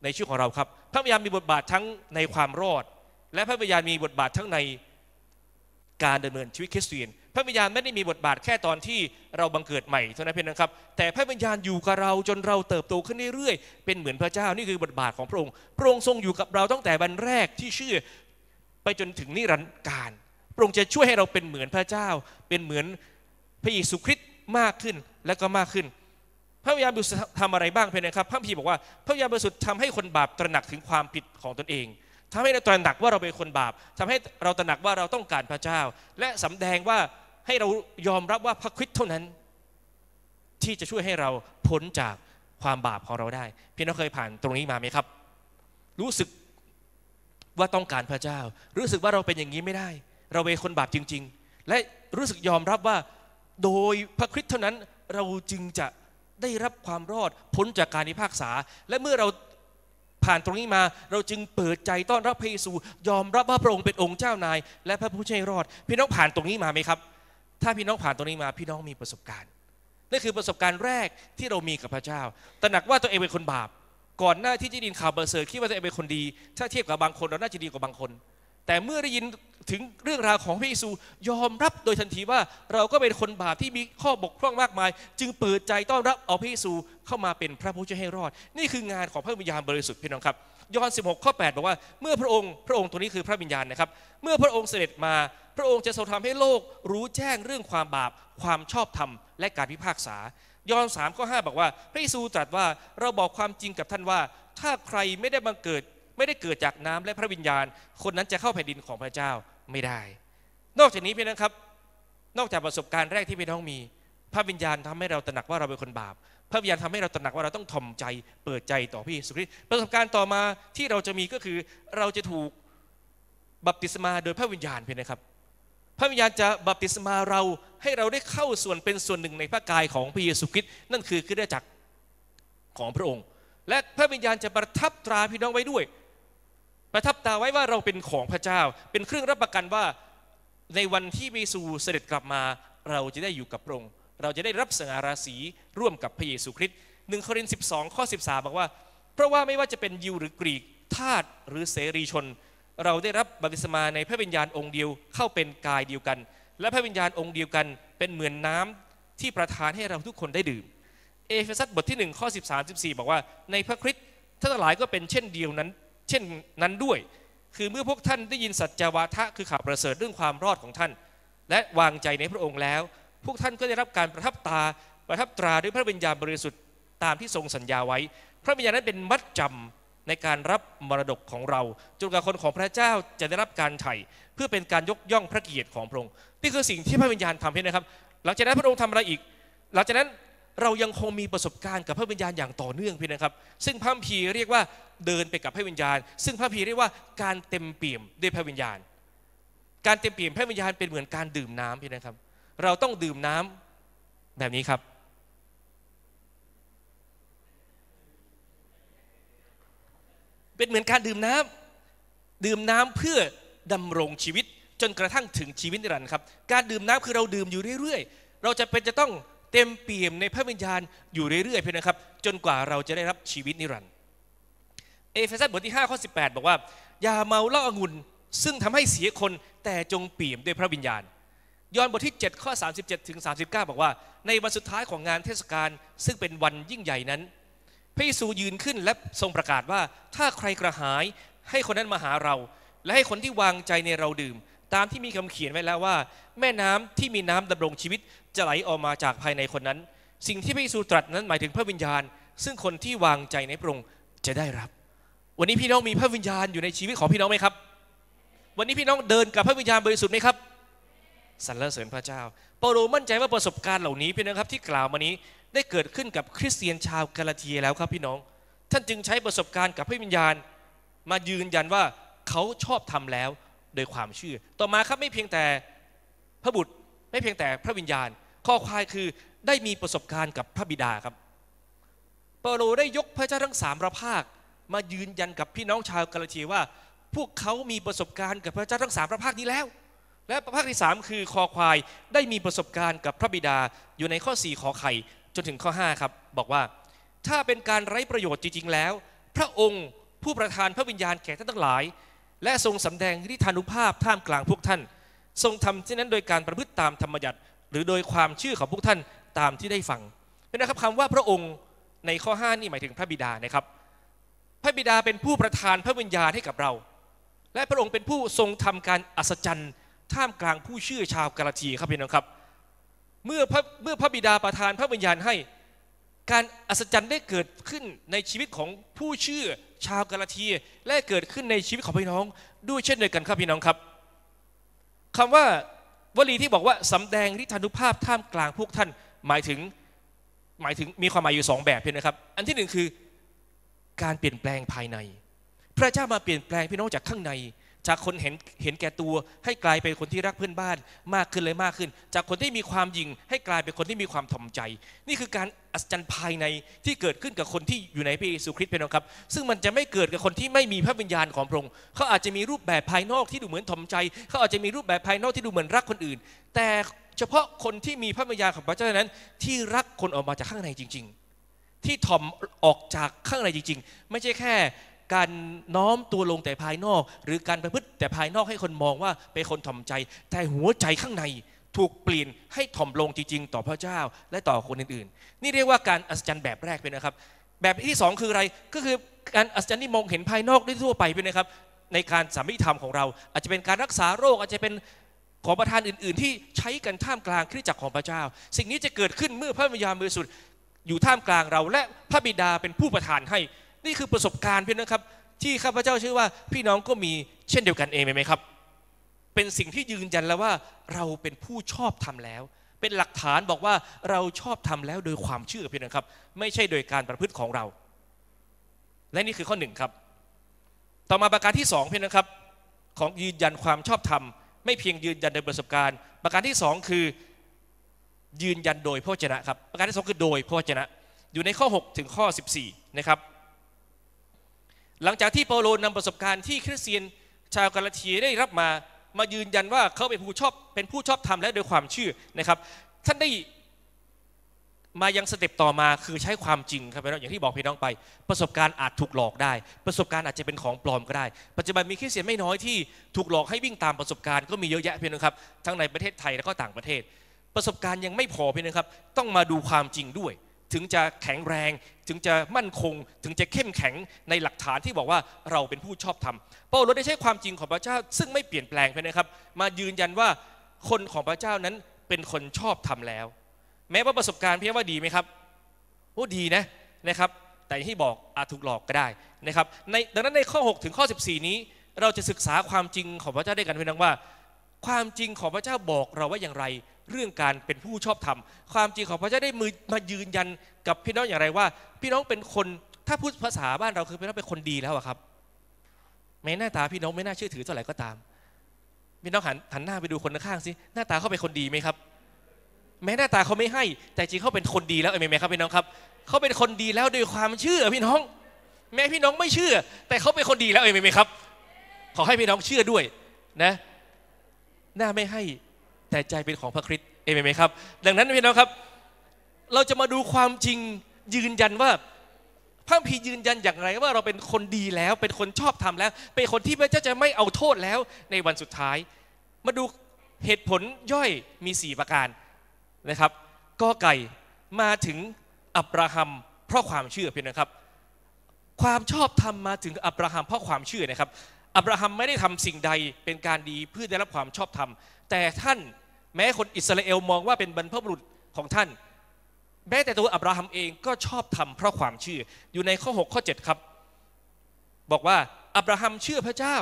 Speaker 1: ในชีวิตของเราครับ พระวิญญาณมีบทบาททั้งในความรอด และพระวิญญาณมีบทบาททั้งในการดำเนินชีวิตคริสเตียนพระวิญญาณไม่ได้มีบทบาทแค่ตอนที่เราบังเกิดใหม่เท่านั้นเพียงนะครับ แต่พระวิญญาณอยู่กับเราจนเราเติบโตขึ้นเรื่อยๆเป็นเหมือนพระเจ้านี่คือบทบาทของพระองค์พระองค์ทรงอยู่กับเราตั้งแต่วันแรกที่เชื่อไปจนถึงนิรันดร์การพระองค์จะช่วยให้เราเป็นเหมือนพระเจ้า เป็นเหมือนพระเยซูคริสต์มากขึ้นและก็มากขึ้นพระวิญญาณบริสุทธิ์ทำอะไรบ้างเพื่อนครับ พระพีบอกว่า พระวิญญาณบริสุทธิ์ทำให้คนบาปตระหนักถึงความผิดของตนเองทำให้เราตระหนักว่าเราเป็นคนบาปทำให้เราตระหนักว่าเราต้องการพระเจ้า และสำแดงว่าให้เรายอมรับว่าพระคริสต์เท่านั้น ที่จะช่วยให้เราพ้นจากความบาปของเราได้พี่น้องเคยผ่านตรงนี้มาไหมครับ รู้สึกว่าต้องการพระเจ้า รู้สึกว่าเราเป็นอย่างนี้ไม่ได้ เราเป็นคนบาปจริง ๆ และรู้สึกยอมรับว่าโดยพระคริสต์เท่านั้นเราจึงจะได้รับความรอดพ้นจากการพิพากษา และเมื่อเราผ่านตรงนี้มา เราจึงเปิดใจต้อนรับพระเยซู ยอมรับว่าพระองค์เป็นองค์เจ้านาย และพระผู้ช่วยรอด พี่น้องผ่านตรงนี้มาไหมครับ ถ้าพี่น้องผ่านตรงนี้มา พี่น้องมีประสบการณ์นั่นคือประสบการณ์แรกที่เรามีกับพระเจ้าตระหนักว่าตัวเองเป็นคนบาป ก่อนหน้าที่จะดินข่าวเบอร์เซอร์คิดว่าตัวเองเป็นคนดีถ้าเทียบกับบางคนเราน่าจะดีกว่าบางคนแต่เมื่อได้ยินถึงเรื่องราวของพระเยซูยอมรับโดยทันทีว่าเราก็เป็นคนบาปที่มีข้อบกพร่องมากมาย จึงเปิดใจต้อนรับเอาพระเยซูเข้ามาเป็นพระผู้ช่วยให้รอด นี่คืองานของพระวิญญาณบริสุทธิ์พี่น้องครับ ยอห์น 16ข้อ8บอกว่าเมื่อพระองค์ พระองค์ตัวนี้คือพระวิญญาณนะครับเมื่อพระองค์เสด็จมา พระองค์จะทรงทำให้โลก รู้แจ้งเรื่องความบาป ความชอบธรรมและการพิพากษายอห์นสามข้อห้าบอกว่าพระเยซูตรัสว่าเราบอกความจริงกับท่านว่าถ้าใครไม่ได้บังเกิดไม่ได้เกิดจากน้ำและพระวิญญาณ คนนั้นจะเข้าแผ่นดินของพระเจ้าไม่ได้ นอกจากนี้พี่น้องครับ นอกจากประสบการณ์แรกที่พี่น้องมี พระวิญญาณทำให้เราตระหนักว่าเราเป็นคนบาป พระวิญญาณทำให้เราตระหนักว่าเราต้องทอมใจเปิดใจต่อพี่สุคริต ประสบการณ์ต่อมาที่เราจะมีก็คือเราจะถูกบัพติศมาโดยพระวิญญาณเพียงนะครับ พระวิญญาณจะบัพติศมาเราให้เราได้เข้าส่วนเป็นส่วนหนึ่งในพระกายของพระเยซูคริสต์นั่นคือคริสตจักรของพระองค์ และพระวิญญาณจะประทับตราพี่น้องไว้ด้วยประทับตาไว้ว่าเราเป็นของพระเจ้า เป็นเครื่องรับประกันว่าในวันที่เยซูเสด็จกลับมาเราจะได้อยู่กับพระองค์เราจะได้รับสงาราศีร่วมกับพระเยซูคริสต์หนึ่งโครินธ์สิบสองข้อสิบสาบอกว่า เพราะว่าไม่ว่าจะเป็นยิวหรือกรีกทาสหรือเสรีชน เราได้รับบัพติศมาในพระวิญญาณองค์เดียวเข้าเป็นกายเดียวกัน และพระวิญญาณองค์เดียวกันเป็นเหมือนน้ำที่ประทานให้เราทุกคนได้ดื่มเอเฟซัสบทที่หนึ่งข้อส13สิบอกว่าในพระคริสต์ท่านหลายก็เป็นเช่นเดียวนั้นเช่นนั้นด้วย คือเมื่อพวกท่านได้ยินสัจจวาทะคือข่าวประเสริฐเรื่องความรอดของท่าน และวางใจในพระองค์แล้ว พวกท่านก็ได้รับการประทับตา ประทับตราด้วยพระวิญญาณบริสุทธิ์ตามที่ทรงสัญญาไว้ พระวิญญาณนั้นเป็นมัดจำในการรับมรดกของเราจนกว่าคนของพระเจ้าจะได้รับการไถ่เพื่อเป็นการยกย่องพระเกียรติของพระองค์นี่คือสิ่งที่พระวิญญาณทำให้นะครับหลังจากนั้นพระองค์ทำอะไรอีก หลังจากนั้นเรายังคงมีประสบการณ์กับพระวิญญาณอย่างต่อเนื่องพี่นะครับซึ่งพระพีเรียกว่าเดินไปกับพระวิญญาณ ซึ่งพระพีเรียกว่าการเต็มเปี่ยม ด้วยพระวิญญาณ การเต็ม เปี่ยมพระวิญญาณ เป็นเหมือนการดื่มน้ำพี่นะครับ เราต้องดื่มน้ำแบบนี้ครับ เป็นเหมือนการดื่มน้ำ ดื่มน้ำเพื่อดำรงชีวิตจนกระทั่งถึงชีวิตนิรันดร์ครับ การดื่มน้ำคือเราดื่มอยู่เรื่อยๆ เราจะเป็นจะต้องเต็มเปี่ยมในพระวิญญาณ อยู่เรื่อยๆเพียงนะครับ จนกว่าเราจะได้รับชีวิตนิรันดร์เอเฟซัสบทที่5ข้อ 18 บอกว่า อย่าเมาเหล้าอางุ่นซึ่งทำให้เสียคนแต่จงเปี่ยมด้วยพระวิญญาณ ยอห์นบทที่7ข้อ 37 ถึง 39 บอกว่า ในวันสุดท้ายของงานเทศกาลซึ่งเป็นวันยิ่งใหญ่นั้นพระเยซูยืนขึ้นและทรงประกาศว่าถ้าใครกระหายให้คนนั้นมาหาเรา และให้คนที่วางใจในเราดื่ม ตามที่มีคำเขียนไว้แล้วว่า แม่น้ำที่มีน้ำดำรงชีวิตจะไหลออกมาจากภายในคนนั้น สิ่งที่พระเยซูตรัสนั้นหมายถึงพระวิญญาณ ซึ่งคนที่วางใจในพระองค์จะได้รับ วันนี้พี่น้องมีพระวิญญาณอยู่ในชีวิตของพี่น้องไหมครับ วันนี้พี่น้องเดินกับพระวิญญาณบริสุทธิ์ไหมครับสรรเสริญพระเจ้าเปาโลมั่นใจว่าประสบการณ์เหล่านี้พี่น้องครับ ที่กล่าวมานี้ได้เกิดขึ้นกับคริสเตียนชาวกาลาเทียแล้วครับพี่น้อง ท่านจึงใช้ประสบการณ์กับพระวิญญาณ มายืนยันว่าเขาชอบทำแล้วโดยความเชื่อ ต่อมาครับไม่เพียงแต่พระบุตรไม่เพียงแต่พระวิญญาณข้อควายคือได้มีประสบการณ์กับพระบิดาครับ เปโลได้ยกพระเจ้าทั้งสามระภาค มายืนยันกับพี่น้องชาวกาลาเทียว่า พวกเขามีประสบการณ์กับพระเจ้าทั้งสามระภาคนี้แล้ว และประภาคที่มคือคอควายได้มีประสบการณ์กับพระบิดาอยู่ในข้อสี่ขอไข่จนถึงข้อห้าครับบอกว่าถ้าเป็นการไร้ประโยชน์จริงๆแล้ว พระองค์ผู้ประทานพระวิญญาณแก่ท่านทั้งหลาย และทรงสำแดงฤทธานุภาพท่ามกลางพวกท่าน ทรงทำเช่นนั้นโดยการประพฤติตามธรรมยัติรือโดยความชื่อของพวกท่านตามที่ได้ฟังนะครับคำว่าพระองค์ในข้อห้านี่หมายถึงพระบิดานะครับ พระบิดาเป็นผู้ประทานพระวิญญาณให้กับเรา และพระองค์เป็นผู้ทรงทำการอัศจรรย์ท่ามกลางผู้เชื่อชาวกาลาทีครับพี่น้องครับเมื่อเมื่อพระบิดาประทานพระวิญญาณให้ การอัศจรรย์ได้เกิดขึ้นในชีวิตของผู้เชื่อชาวกาลาทีและเกิดขึ้นในชีวิตของพี่น้อง ด้วยเช่นเดียวกันครับพี่น้องครับ คำว่าวลีที่บอกว่าสำแดงฤทธานุภาพท่ามกลางพวกท่าน หมายถึงหมายถึงมีความหมายอยู่สองแบบเพี่งนะครับ อันที่หนึ่งคือการเปลี่ยนแปลงภายใน พระเจ้ามาเปลี่ยนแปลงพี่น้องจากข้างในจากคนเห็นเห็นแก่ตัวให้กลายเป็นคนที่รักเพื่อนบ้านมากขึ้นเลยมากขึ้น จากคนที่มีความยิงให้กลายเป็นคนที่มีความถ่อมใจ นี่คือการอัศจรรย์ภายในที่เกิดขึ้นกับคนที่อยู่ในพระเยซูคริสต์เป็นองครับ ซึ่งมันจะไม่เกิดกับคนที่ไม่มีพระวิญญาณของพระองค์เขาอาจจะมีรูปแบบภายนอกที่ดูเหมือนถ่อมใจ เขาอาจจะมีรูปแบบภายนอกที่ดูเหมือนรักคนอื่น แต่เฉพาะคนที่มีพระวิญญาณของพระเจ้านั้น ที่รักคนออกมาจากข้างในจริง ๆ ที่ถ่อมออกจากข้างในจริง ๆ ไม่ใช่แค่การน้อมตัวลงแต่ภายนอก หรือการประพฤติแต่ภายนอกให้คนมองว่าเป็นคนถ่อมใจ แต่หัวใจข้างใน ถูกเปลี่ยนให้ถ่อมลงจริง ๆ ต่อพระเจ้าและต่อคนอื่น ๆ นี่เรียกว่าการอัศจรรย์แบบแรกไปนะครับ แบบที่ 2 คืออะไรก็คือการอัศจรรย์ที่มองเห็นภายนอกได้ทั่วไปไปนะครับ ในการสามิธรรมของเรา อาจจะเป็นการรักษาโรคอาจจะเป็นของประทานอื่น ๆ ที่ใช้กันท่ามกลางคริสตจักรของพระเจ้า สิ่งนี้จะเกิดขึ้นเมื่อพระวิญญาณบริสุทธิ์อยู่ท่ามกลางเรา และพระบิดาเป็นผู้ประทานให้นี่คือประสบการณ์พี่นะครับที่ข้าพเจ้าเชื่อว่าพี่น้องก็มีเช่นเดียวกันเองไหมครับ เป็นสิ่งที่ยืนยันแล้วว่าเราเป็นผู้ชอบทำแล้ว เป็นหลักฐานบอกว่าเราชอบทำแล้วโดยความเชื่อพี่นะครับ ไม่ใช่โดยการประพฤติของเรา และนี่คือข้อหนึ่งครับต่อมาประการที่สองพี่นะครับ ของยืนยันความชอบธรรมไม่เพียงยืนยันโดยประสบการณ์ ประการที่สองคือยืนยันโดยพระเจนะครับประการที่สองคือโดยพระเจนะอยู่ในข้อ6ถึงข้อ14 นะครับหลังจากที่เปาโลนำประสบการณ์ที่คริสเตียนชาวกาลาเทียได้รับมา มายืนยันว่าเขาเป็นผู้ชอบ เป็นผู้ชอบธรรมและโดยความเชื่อนะครับ ท่านได้มายังสเต็ปต่อมาคือใช้ความจริงครับพี่น้องอย่างที่บอกพี่น้องไป ประสบการณ์อาจถูกหลอกได้ ประสบการณ์อาจจะเป็นของปลอมก็ได้ ปัจจุบันมีคริสเตียนไม่น้อยที่ถูกหลอกให้วิ่งตามประสบการณ์ก็มีเยอะแยะพี่น้องครับทั้งในประเทศไทยและก็ต่างประเทศ ประสบการณ์ยังไม่พอพี่น้องครับ ต้องมาดูความจริงด้วยถึงจะแข็งแรง ถึงจะมั่นคง ถึงจะเข้มแข็งในหลักฐานที่บอกว่าเราเป็นผู้ชอบธรรมเปาโลได้ใช้ความจริงของพระเจ้าซึ่งไม่เปลี่ยนแปลงไปนะครับ มายืนยันว่าคนของพระเจ้านั้นเป็นคนชอบธรรมแล้ว แม้ว่าประสบการณ์เพียงว่าดีไหมครับโอ้ดีนะนะครับแต่ที่บอกอาจถูกหลอกก็ได้นะครับในดังนั้นในข้อ6ถึงข้อ14 นี้เราจะศึกษาความจริงของพระเจ้าได้กันเพียงว่า ความจริงของพระเจ้าบอกเราว่าอย่างไรเรื่องการเป็นผู้ชอบธรรมความจริงของพระเจ้าได้มือมายืนยันกับพี่น้องอย่างไรว่า พี่น้องเป็นคนถ้าพูดภาษาบ้านเราคือพี่น้องเป็นคนดีแล้วะครับ แม้หน้าตาพี่น้องไม่น่าเชื่อถือเท่าไหร่ก็ตาม พี่น้องหันหันหน้าไปดูคนข้างๆสิหน้าตาเขาเป็นคนดีไหมครับ แม้หน้าตาเขาไม่ให้ แต่จริงเขาเป็นคนดีแล้วเอเมนไหมครับพี่น้องครับ เขาเป็นคนดีแล้วโดยความเชื่อพี่น้อง แม้พี่น้องไม่เชื่อ แต่เขาเป็นคนดีแล้วเอเมนไหมครับขอให้พี่น้องเชื่อด้วย นะหน้าไม่ให้แต่ใจเป็นของพระคริสต์เอเมนไหมครับดังนั้นพี่น้องครับเราจะมาดูความจริงยืนยันว่าพระพียืนยันอย่างไรว่าเราเป็นคนดีแล้วเป็นคนชอบทมแล้ว เป็นคนที่พระเจ้าจะไม่เอาโทษแล้ว ในวันสุดท้าย มาดูเหตุผลย่อยมี4ประการนะครับก็ไก่มาถึงอับราฮัมเพราะความเชื่อเพียงนะครับ ความชอบธรรมมาถึงอับราฮัมเพราะความเชื่อนะครับ อับราฮัมไม่ได้ทำสิ่งใดเป็นการดีเพื่อได้รับความชอบธรรมแต่ท่านแม้คนอิสราเอลมองว่าเป็นบรรพบุรุษของท่าน แม้แต่ตัวอับราฮัมเองก็ชอบทำเพราะความเชื่ออยู่ในข้อ6ข้อ7ครับ บอกว่าอับราฮัมเชื่อพระเจ้า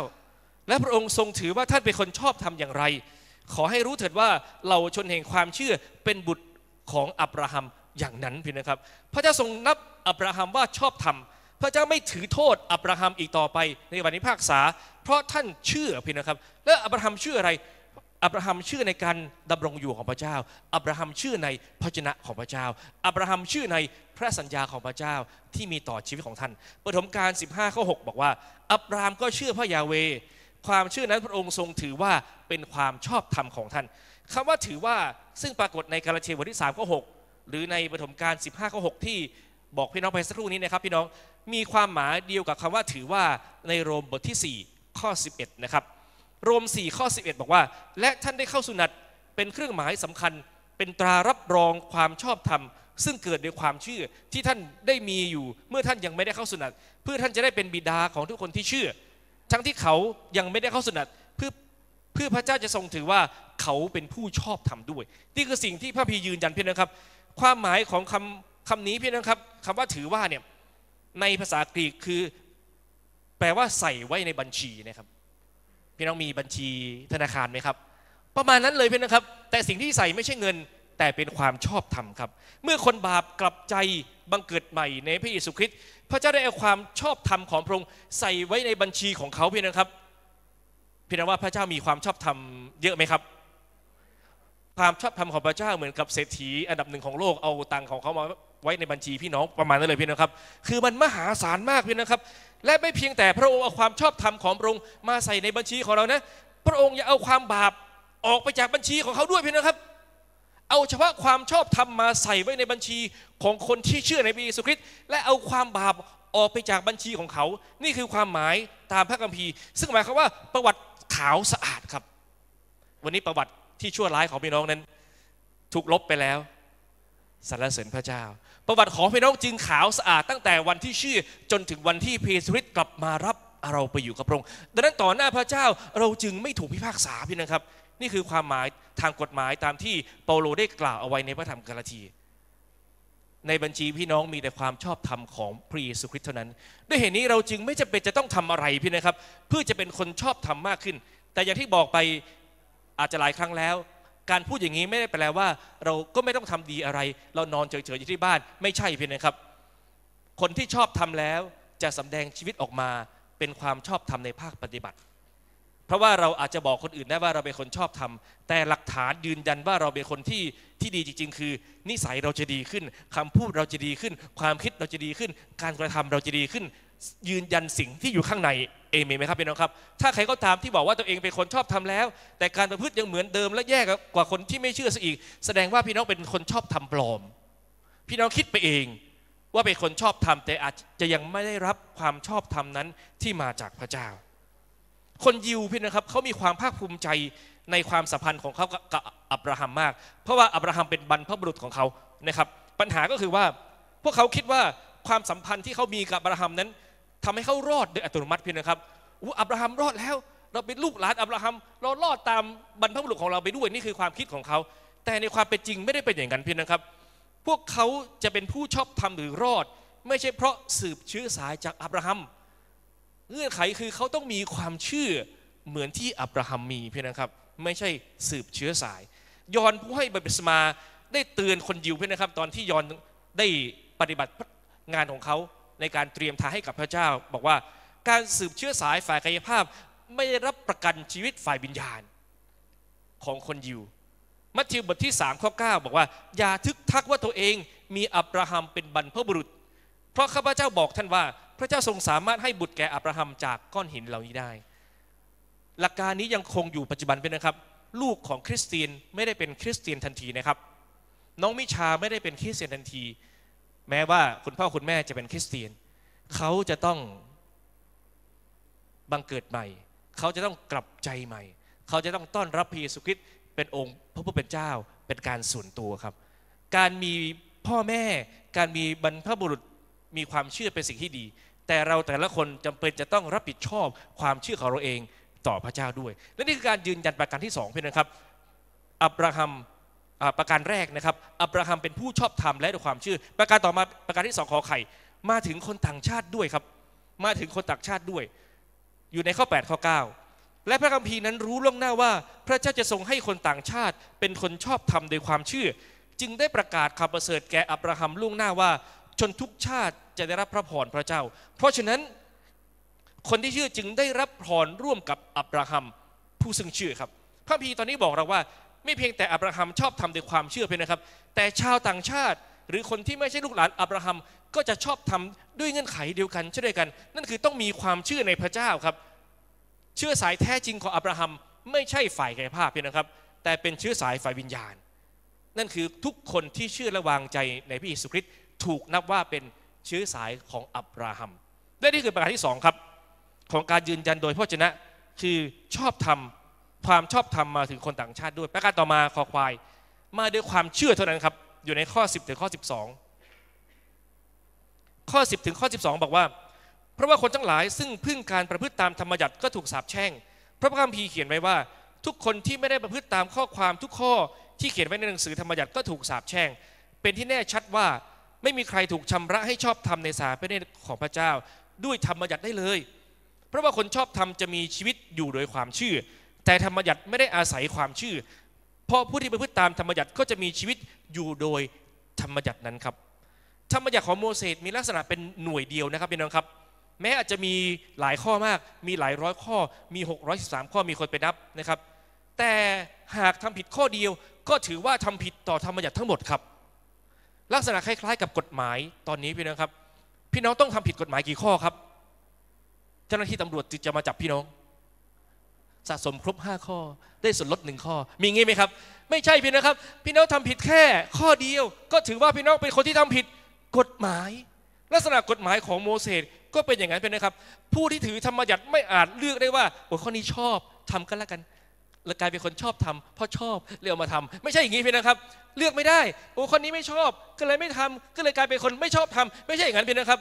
Speaker 1: และพระองค์ทรงถือว่าท่านเป็นคนชอบทำอย่างไร ขอให้รู้เถิดว่าเราชนแห่งความเชื่อเป็นบุตรของอับราฮัมอย่างนั้นพี่นะครับ พระเจ้าทรงนับอับราฮัมว่าชอบทำพระเจ้าไม่ถือโทษอับราฮัมอีกต่อไป ในวันนี้ภาคษา เพราะท่านเชื่อพี่นะครับ และอับราฮัมเชื่ออะไรอับราฮัมชื่อในการดำรงอยู่ของพระเจ้า อับราฮัมชื่อในพระชนะของพระเจ้า อับราฮัมชื่อในพระสัญญาของพระเจ้าที่มีต่อชีวิตของท่าน ปฐมกาล 15ข้อ6บอกว่า อับราฮัมก็เชื่อพระยาเวความเชื่อนั้นพระองค์ทรงถือว่าเป็นความชอบธรรมของท่านคำว่าถือว่าซึ่งปรากฏในกาลเทวบทที่3ข้อ6หรือในปฐมกาล 15ข้อ6ที่บอกพี่น้องไปสักครู่นี้นะครับ พี่น้อง มีความหมายเดียวกับคำว่าถือว่าในโรมบทที่ 4 ข้อ 11 นะครับรม4 ข้อ 11 บอกว่า และท่านได้เข้าสุนัตเป็นเครื่องหมายสำคัญ เป็นตรารับรองความชอบธรรม ซึ่งเกิดด้วยความเชื่อ ที่ท่านได้มีอยู่ เมื่อท่านยังไม่ได้เข้าสุนัตเพื่อท่านจะได้เป็นบิดาของทุกคนที่เชื่อ ทั้งที่เขายังไม่ได้เข้าสุนัตเพื่อเพื่อพระเจ้าจะทรงถือว่าเขาเป็นผู้ชอบธรรมด้วย นี่คือสิ่งที่พระพียืนยันเพียงนะครับ ความหมายของคำคำนี้เพียงนะครับคำว่าถือว่าเนี่ยในภาษากรีกคือ แปลว่าใส่ไว้ในบัญชีนะครับพี่น้องมีบัญชีธนาคารไหมครับ ประมาณนั้นเลยพี่น้องครับ แต่สิ่งที่ใส่ไม่ใช่เงิน แต่เป็นความชอบธรรมครับ เมื่อคนบาปกลับใจบังเกิดใหม่ ในพระเยซูคริสต์พระเจ้าได้เอาความชอบธรรมของพระองค์ใส่ไว้ในบัญชีของเขาพี่น้องครับพี่น้องว่าพระเจ้ามีความชอบธรรมเยอะไหมครับ ความชอบธรรมของพระเจ้าเหมือนกับเศรษฐีอันดับหนึ่งของโลกเอาตังของเขามาไว้ในบัญชีพี่น้องประมาณนั้นเลยพี่น้องครับ คือมันมหาศาลมากพี่น้องครับ และไม่เพียงแต่พระองค์เอาความชอบธรรมของพระองค์ มาใส่ในบัญชีของเรานะ พระองค์ยังเอาความบาปออกไปจากบัญชีของเขาด้วยพี่น้องครับ เอาเฉพาะความชอบธรรมมาใส่ไว้ในบัญชีของคนที่เชื่อในพระเยซูคริสต์ และเอาความบาปออกไปจากบัญชีของเขา นี่คือความหมายตามพระคัมภีร์ ซึ่งหมายความว่าประวัติขาวสะอาดครับ วันนี้ประวัติที่ชั่วร้ายของพี่น้องนั้นถูกลบไปแล้วสรรเสริญพระเจ้าประวัติของพี่น้องจึงขาวสะอาดตั้งแต่วันที่ชื่อจนถึงวันที่เพสริตกลับมารับเราไปอยู่กับพระองค์ดังนั้นต่อหน้าพระเจ้าเราจึงไม่ถูกพิพากษาพี่นะครับ นี่คือความหมายทางกฎหมายตามที่เปาโลได้กล่าวเอาไว้ในพระธรรมกาลาทีในบัญชีพี่น้องมีแต่ความชอบธรรมของพระเยซูคริสต์เท่านั้นด้วยเหตุนี้เราจึงไม่จำเป็นจะต้องทำอะไรพี่นะครับ เพื่อจะเป็นคนชอบธรรมมากขึ้น แต่อย่างที่บอกไปอาจจะหลายครั้งแล้วการพูดอย่างนี้ไม่ได้แปลว่าเราก็ไม่ต้องทำดีอะไร เรานอนเฉยๆอยู่ที่บ้านไม่ใช่เพียงนะครับ คนที่ชอบทำแล้วจะสำแดงชีวิตออกมาเป็นความชอบทำในภาคปฏิบัติ เพราะว่าเราอาจจะบอกคนอื่นได้ว่าเราเป็นคนชอบทำ แต่หลักฐานยืนยันว่าเราเป็นคนที่ที่ดีจริงๆคือ นิสัยเราจะดีขึ้น คำพูดเราจะดีขึ้น ความคิดเราจะดีขึ้น การกระทำเราจะดีขึ้นยืนยันสิ่งที่อยู่ข้างในเอเมนไหมครับพี่น้องครับ ถ้าใครก็ตามที่บอกว่าตัวเองเป็นคนชอบทำแล้ว แต่การประพฤติยังเหมือนเดิม และแย่กว่าคนที่ไม่เชื่อซะอีก แสดงว่าพี่น้องเป็นคนชอบทำปลอม พี่น้องคิดไปเองว่าเป็นคนชอบทำ แต่อาจจะยังไม่ได้รับความชอบธรรมนั้นที่มาจากพระเจ้า คนยิวพี่นะครับเขามีความภาคภูมิใจในความสัมพันธ์ของเขากับอับราฮัมมากเพราะว่าอับราฮัมเป็นบรรพบุรุษของเขานะครับ ปัญหาก็คือว่าพวกเขาคิดว่าความสัมพันธ์ที่เขามีกับอับราฮัมนั้นทำให้เขารอดโดยอัตโนมัติเพียงนะครับอูอับราฮัมรอดแล้ว เราเป็นลูกหลานอับราฮัมเรารอดตามบรรพบุรุษของเราไปด้วยนี่คือความคิดของเขา แต่ในความเป็นจริงไม่ได้เป็นอย่างนั้นเพียงนะครับ พวกเขาจะเป็นผู้ชอบธรรมหรือรอด ไม่ใช่เพราะสืบเชื้อสายจากอับราฮัมเงื่อนไขคือเขาต้องมีความเชื่อเหมือนที่อับราฮัมมีเพียงนะครับ ไม่ใช่สืบเชื้อสายยอนผู้ให้บัพติศมาได้เตือนคนยิวเพียงนะครับ ตอนที่ยอนได้ปฏิบัติงานของเขาในการเตรียมทางให้กับพระเจ้า บอกว่าการสืบเชื้อสายฝ่ายกายภาพ ไม่ได้รับประกันชีวิตฝ่ายวิญญาณของคนยิวมัทธิวบทที่3ข้อ9บอกว่า อย่าทึกทักว่าตัวเองมีอับราฮัมเป็นบรรพบุรุษ เพราะข้าพเจ้าบอกท่านว่า พระเจ้าทรงสามารถให้บุตรแก่อับราฮัมจากก้อนหินเหล่านี้ได้ หลักการนี้ยังคงอยู่ปัจจุบันเป็นนะครับ ลูกของคริสเตียนไม่ได้เป็นคริสเตียนทันทีนะครับ น้องมิชาไม่ได้เป็นคริสเตียนทันทีแม้ว่าคุณพ่อคุณแม่จะเป็นคริสเตียน เขาจะต้องบังเกิดใหม่ เขาจะต้องกลับใจใหม่ เขาจะต้องต้อนรับพระเยซูคริสต์เป็นองค์พระผู้เป็นเจ้า เป็นการส่วนตัวครับ การมีพ่อแม่ การมีบรรพบุรุษ มีความเชื่อเป็นสิ่งที่ดี แต่เราแต่ละคนจำเป็นจะต้องรับผิดชอบความเชื่อของเราเองต่อพระเจ้าด้วย และนี่คือการยืนยันประการที่สองเพี่นะครับ อับราฮัมประการแรกนะครับอับราฮัมเป็นผู้ชอบธรรมและด้วยความเชื่อ ประการต่อมาประการที่สองขอไข่ มาถึงคนต่างชาติด้วยครับ มาถึงคนต่างชาติด้วย อยู่ในข้อ8ข้อ9และพระคัมภีร์นั้นรู้ล่วงหน้าว่า พระเจ้าจะทรงให้คนต่างชาติ เป็นคนชอบธรรมโดยความเชื่อ จึงได้ประกาศข่าวประเสริฐแก่อับราฮัมล่วงหน้าว่า ชนทุกชาติจะได้รับพระพรพระเจ้า เพราะฉะนั้นคนที่เชื่อจึงได้รับพรร่วมกับอับราฮัมผู้ซึ่งเชื่อครับพระคัมภีร์ตอนนี้บอกเราว่าไม่เพียงแต่อับราฮัมชอบทำด้วยความเชื่อเพียงนะครับ แต่ชาวต่างชาติหรือคนที่ไม่ใช่ลูกหลาน อับราฮัมก็จะชอบทำด้วยเงื่อนไขเดียวกันเช่นเดียวกัน นั่นคือต้องมีความเชื่อในพระเจ้าครับ เชื่อสายแท้จริงของอับราฮัมไม่ใช่ฝ่ายกายภาพเพียงนะครับ แต่เป็นเชื้อสายฝ่ายวิญญาณ นั่นคือทุกคนที่เชื่อและวางใจในพระเยซูคริสต์ถูกนับว่าเป็นเชื้อสายของอับราฮัมและนี่คือประการที่สองครับ ของการยืนยันโดยพระเจนะคือชอบทมความชอบธรรมมาถึงคนต่างชาติด้วยประการต่อมาคอควาย มาด้วยความเชื่อเท่านั้นครับอยู่ในข้อ 10 ถึงข้อ 12 ข้อ 10 ถึงข้อ 12 บอกว่า เพราะว่าคนทั้งหลายซึ่งพึ่งการประพฤติตามธรรมยัติก็ถูกสาปแช่งพระคัมภีร์เขียนไว้ว่าทุกคนที่ไม่ได้ประพฤติตามข้อความทุกข้อ ที่เขียนไว้ในหนังสือธรรมยัติก็ถูกสาปแช่งเป็นที่แน่ชัดว่าไม่มีใครถูกชำระให้ชอบธรรมในสาพระเนตรของพระเจ้า ด้วยธรรมยัติได้เลย เพราะว่าคนชอบธรรมจะมีชีวิตอยู่โดยความเชื่อแต่ธรรมยัติไม่ได้อาศัยความชื่อ เพราะผู้ที่ประพฤติตามธรรมยัติก็จะมีชีวิตอยู่โดยธรรมยัตินั้นครับ ธรรมยัติของโมเสสมีลักษณะเป็นหน่วยเดียวนะครับพี่น้องครับ แม้อาจจะมีหลายข้อมาก มีหลายร้อยข้อมี 613 ข้อมีคนไปนับนะครับ แต่หากทำผิดข้อเดียวก็ถือว่าทำผิดต่อธรรมยัติทั้งหมดครับ ลักษณะคล้าย ๆกับกฎหมายตอนนี้ พี่น้องครับพี่น้องต้องทำผิดกฎหมายกี่ข้อครับเจ้าหน้าที่ตำรวจจะมาจับพี่น้องสะสมครบ 5 ข้อได้ส่วนลดหนึ่งข้อ มีงี้ไหมครับ ไม่ใช่พี่นะครับ พี่น้องทำผิดแค่ข้อเดียว ก็ถือว่าพี่น้องเป็นคนที่ทำผิด กฎหมาย ลักษณะกฎหมายของโมเสสก็เป็นอย่างนั้นเป็นนะครับ ผู้ที่ถือธรรมบัญญัติไม่อาจเลือกได้ว่าโอ้ข้อนี้ชอบทำก็แล้วกัน แล้วกลายเป็นคนชอบทำเพราะชอบเลยเอามาทำ ไม่ใช่อย่างนี้เพียงนะครับ เลือกไม่ได้ โอ้คนนี้ไม่ชอบก็เลยไม่ทำก็เลยกลายเป็นคนไม่ชอบทำ ไม่ใช่อย่างนั้นเพียงนะครับ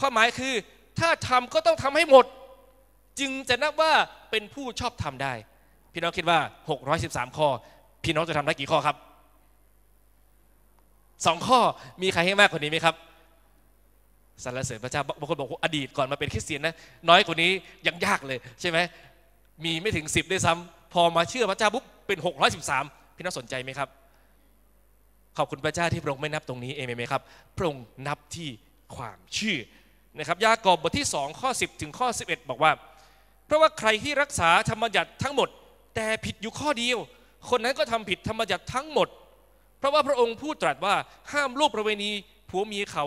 Speaker 1: ข้อหมายคือ ถ้าทำก็ต้องทำให้หมดจึงจะนับว่าเป็นผู้ชอบทำได้ พี่น้องคิดว่า613 ข้อ พี่น้องจะทำได้กี่ข้อครับสองข้อมีใครให้มากกว่านี้ไหมครับสรรเสริญพระเจ้าบางคนบอกอดีตก่อนมาเป็นคริสเตียนนะ น้อยกว่านี้ยังยากเลย ใช่ไหมมีไม่ถึง10ด้วยซ้ำพอมาเชื่อพระเจ้าปุ๊บเป็น613 พี่น้องสนใจไหมครับ ขอบคุณพระเจ้าที่พระองค์ไม่นับตรงนี้เองไหมครับ พระองค์นับที่ความเชื่อนะครับ ยากอบบทที่2ข้อ 10ถึงข้อ 11 บอกว่าเพราะว่าใครที่รักษาธรรมบัญญัติทั้งหมด แต่ผิดอยู่ข้อเดียวคนนั้นก็ทำผิดธรรมบัญญัติทั้งหมด เพราะว่าพระองค์พูดตรัสว่าห้ามลูกประเวณีผัวเมียเขา